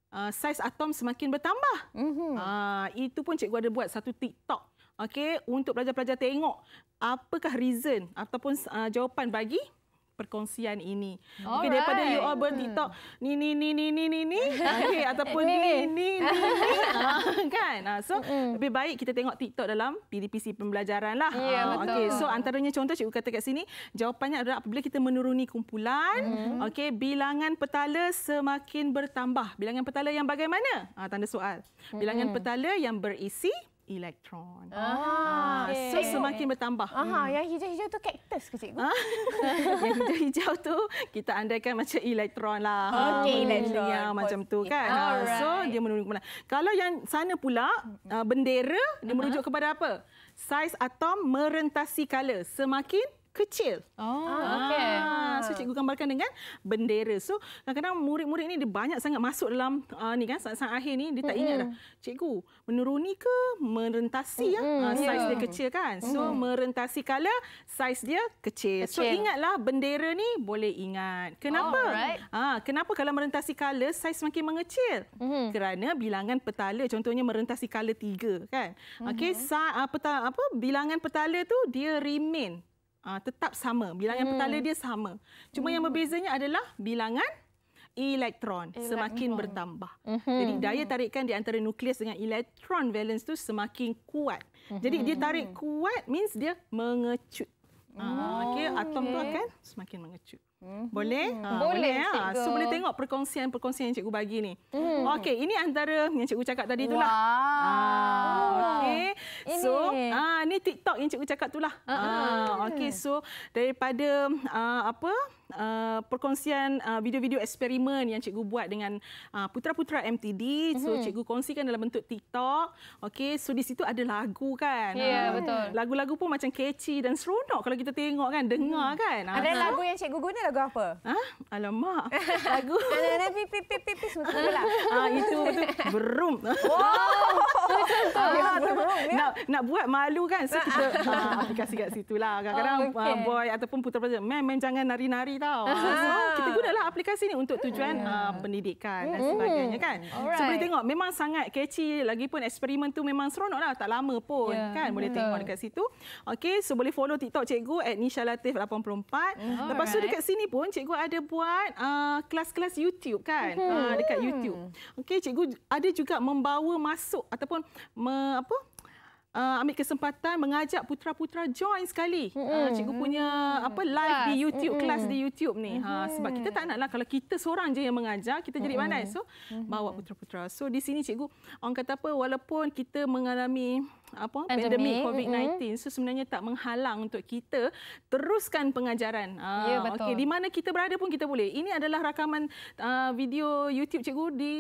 Uh, saiz atom semakin bertambah. Mm-hmm. Uh, itu pun cikgu ada buat satu TikTok. Okay, untuk pelajar-pelajar tengok apakah reason ataupun jawapan bagi perkongsian ini. Okay, Alright. daripada you all burn TikTok, ni ni ni ni ni ni ni. Okay, ataupun ni ni ni ni Kan? So, lebih baik kita tengok TikTok dalam PDPC pembelajaran lah. Ya, yeah, okay. So, antaranya contoh cikgu kata kat sini, jawapannya adalah apabila kita menuruni kumpulan, mm-hmm. okay, bilangan petala semakin bertambah. Bilangan petala yang bagaimana? Ha, tanda soal. Bilangan mm-hmm. petala yang berisi elektron. Ah, ah okay. so semakin eh. bertambah. Ah, hmm. yang hijau-hijau tu kaktus ke cikgu? Ah, yang hijau-hijau tu kita andaikan macam elektron lah. Ah, okey, elektron. Ya, macam tu kan. Ah, Alright. So dia menunjuk mana. Kalau yang sana pula bendera dia merujuk kepada apa? Saiz atom merentasi color semakin kecil. Oh, ah. okey. Ah, so cikgu gambarkan dengan bendera. So kadang-kadang murid-murid ni dia banyak sangat masuk dalam uh, ni kan saat-saat akhir ni dia tak mm-hmm. ingat dah. Cikgu, menuruni ke merentasi ya? Mm-hmm. Uh, ah, size yeah. dia kecil kan. So mm-hmm. merentasi color size dia kecil. kecil. So ingatlah bendera ni boleh ingat. Kenapa? Ha, oh, uh, kenapa kalau merentasi color size makin mengecil? Mm-hmm. Kerana bilangan petala contohnya merentasi color tiga, kan. Okey, mm-hmm. sa- uh, apa bilangan petala tu dia remain Ah, tetap sama. Bilangan hmm. petala dia sama. Cuma hmm. yang berbezanya adalah bilangan elektron, elektron. semakin bertambah. Hmm. Jadi daya tarikan di antara nukleus dengan elektron valence tu semakin kuat. Hmm. Jadi dia hmm. tarik kuat means dia mengecut. Hmm. Ah, oh, okay, atom okay. tu akan semakin mengecut. Mhm. hmm Boleh? Ah, ha, boleh, boleh Ha. So, boleh tengok perkongsian-perkongsian yang cikgu bagi ni. Mm. Okey, ini antara yang cikgu cakap tadi itulah. Wow. Ah, Okey. So, ah, ni TikTok yang cikgu cakap itulah. Uh-huh. Ah, ah, Okey, so daripada ah, apa uh, perkongsian uh, video-video eksperimen yang cikgu buat dengan uh, putra-putra MTD. So mm-hmm. cikgu kongsikan dalam bentuk TikTok. Okay, so di situ ada lagu kan. Ya, yeah, uh, betul. Lagu-lagu pun macam catchy dan seronok kalau kita tengok kan, dengar mm. kan. Ah, ada uh lagu yang cikgu guna lagu apa? Ha? Huh? Alamak. lagu. Ada pi pi pi pi pi semua Ah itu itu berum. Wow. Nak nak buat malu kan. So kita ah, aplikasi kat situlah. Kadang-kadang oh, ah, boy ataupun putera-putera, "Mem, mem jangan nari-nari tau. kita ah. gunalah aplikasi ni untuk tujuan yeah. Hmm. uh, pendidikan mm. dan hmm. sebagainya kan. Alright. So boleh tengok memang sangat catchy lagipun eksperimen tu memang seronok lah tak lama pun yeah. kan boleh yeah. tengok dekat situ. Okay so boleh follow TikTok cikgu at Nisha Latif 84. Alright. Hmm. Lepas tu dekat sini pun cikgu ada buat uh, kelas-kelas YouTube kan mm. uh, dekat YouTube. Okay cikgu ada juga membawa masuk ataupun me, apa uh, ambil kesempatan mengajak putra-putra join sekali mm-hmm. uh, cikgu punya mm-hmm. apa live class. di YouTube mm-hmm. kelas di YouTube ni. Mm-hmm. Ha sebab kita tak naklah kalau kita seorang je yang mengajar kita jadi mm-hmm. mana so mm-hmm. bawa putra putra. So di sini cikgu orang kata apa walaupun kita mengalami apa pandemik, pandemik COVID-19 mm-hmm. so sebenarnya tak menghalang untuk kita teruskan pengajaran. Ha yeah, ya, okey di mana kita berada pun kita boleh. Ini adalah rakaman uh, video YouTube cikgu di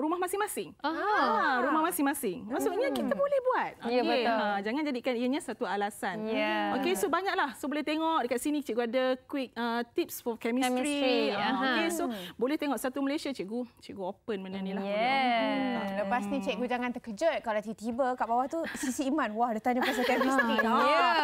rumah masing-masing. Ah, Ha, rumah masing-masing. Maksudnya hmm. kita boleh buat. Okay. Ya, betul. Ha, jangan jadikan ianya satu alasan. Yeah. Ya. Okay, so banyaklah. So boleh tengok dekat sini cikgu ada quick uh, tips for chemistry. chemistry. Uh, ah, ya. okay, ha. so boleh tengok satu Malaysia cikgu. Cikgu open benda ni lah. Yeah. Hmm. Lepas ni cikgu jangan terkejut kalau tiba-tiba kat bawah tu sisi iman. Wah, dia tanya pasal chemistry. Ya, ah.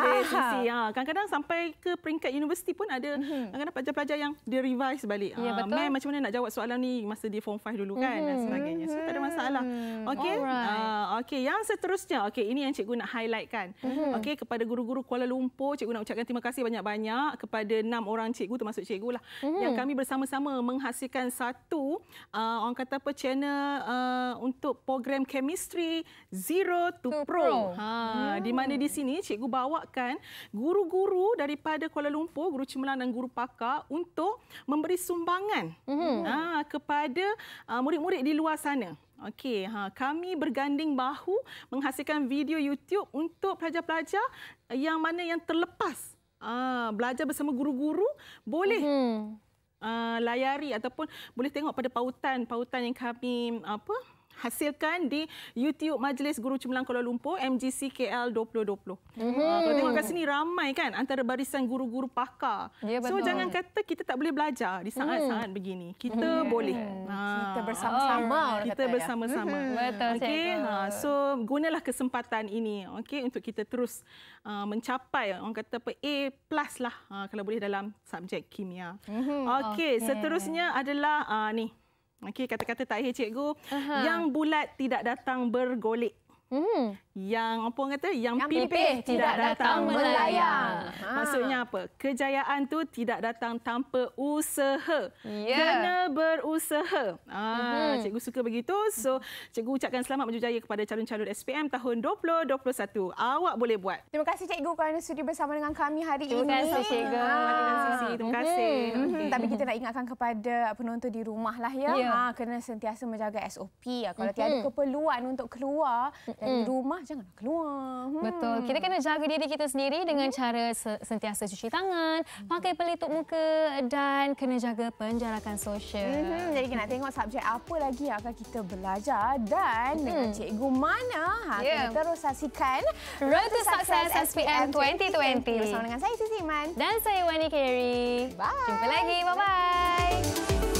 boleh sisi. Ha. Kadang-kadang sampai ke peringkat universiti pun ada. Mhm. Kadang-kadang pelajar-pelajar yang dia revise balik. Ya, yeah, betul. Man, macam mana nak jawab soalan ni masa dia form 5 dulu dulu kan mm-hmm. dan sebagainya. So tak ada masalah. Mm-hmm. Okey. Right. Uh, okey, yang seterusnya. Okey, ini yang cikgu nak highlight kan. Mm-hmm. Okey, kepada guru-guru Kuala Lumpur, cikgu nak ucapkan terima kasih banyak-banyak kepada enam orang cikgu termasuk cikgu lah mm-hmm. yang kami bersama-sama menghasilkan satu uh, orang kata apa channel uh, untuk program chemistry Zero to, to Pro. Pro. Ha, mm-hmm. di mana di sini cikgu bawakan guru-guru daripada Kuala Lumpur, guru cemerlang dan guru pakar untuk memberi sumbangan mm-hmm. ha, kepada uh, murid-murid di luar sana. Okey, ha, kami berganding bahu menghasilkan video YouTube untuk pelajar-pelajar yang mana yang terlepas uh, belajar bersama guru-guru boleh hmm. uh, layari ataupun boleh tengok pada pautan-pautan yang kami apa? hasilkan di YouTube Majlis Guru Cemerlang Kuala Lumpur MGCKL 2020. Hmm. Uh, kalau tengok kat sini ramai kan antara barisan guru-guru pakar. Ya, betul. So jangan kata kita tak boleh belajar di mhm. saat-saat hmm. begini. Kita hmm. boleh. Ha. Kita ah. bersama-sama. Oh, kita ya. bersama-sama. Mhm. Betul. Okay. Ha. Ah, so gunalah kesempatan ini okey untuk kita terus uh, mencapai orang kata apa, A plus lah uh, kalau boleh dalam subjek kimia. Hmm. Okay. okay. Seterusnya adalah uh, ni. Okey, kata-kata tak akhir cikgu. uh Yang bulat tidak datang bergolek. Hmm yang apa orang kata yang, yang pipih, pipih tidak, tidak datang, melayang. Ha. Maksudnya apa? Kejayaan tu tidak datang tanpa usaha. Yeah. Kena berusaha. Ah, mm-hmm. cikgu suka begitu. So, cikgu ucapkan selamat maju jaya kepada calon-calon SPM tahun 2021. Awak boleh buat. Terima kasih cikgu kerana sudi bersama dengan kami hari Terima ini. Terima kasih cikgu. Ah. Terima kasih. Mm-hmm. Mhm. Okay. Tapi kita nak ingatkan kepada penonton di rumah lah ya. Yeah. Ya. Ha, kena sentiasa menjaga SOP. Ya. Ah, kalau mm-hmm. tiada keperluan untuk keluar mm-hmm. dari mhm. rumah rumah janganlah keluar. Hmm. Betul. Kita kena jaga diri kita sendiri dengan hmm. cara sentiasa cuci tangan, hmm. pakai pelitup muka dan kena jaga penjarakan sosial. Hmm. Jadi kita nak tengok subjek apa lagi yang akan kita belajar dan hmm. dengan cikgu mana ha, ya. kita terus saksikan Road to Success SPM 2020. 2020. Bersama dengan saya Sisi Iman. Dan saya Wani Carey. Bye. Jumpa lagi. Bye-bye. bye bye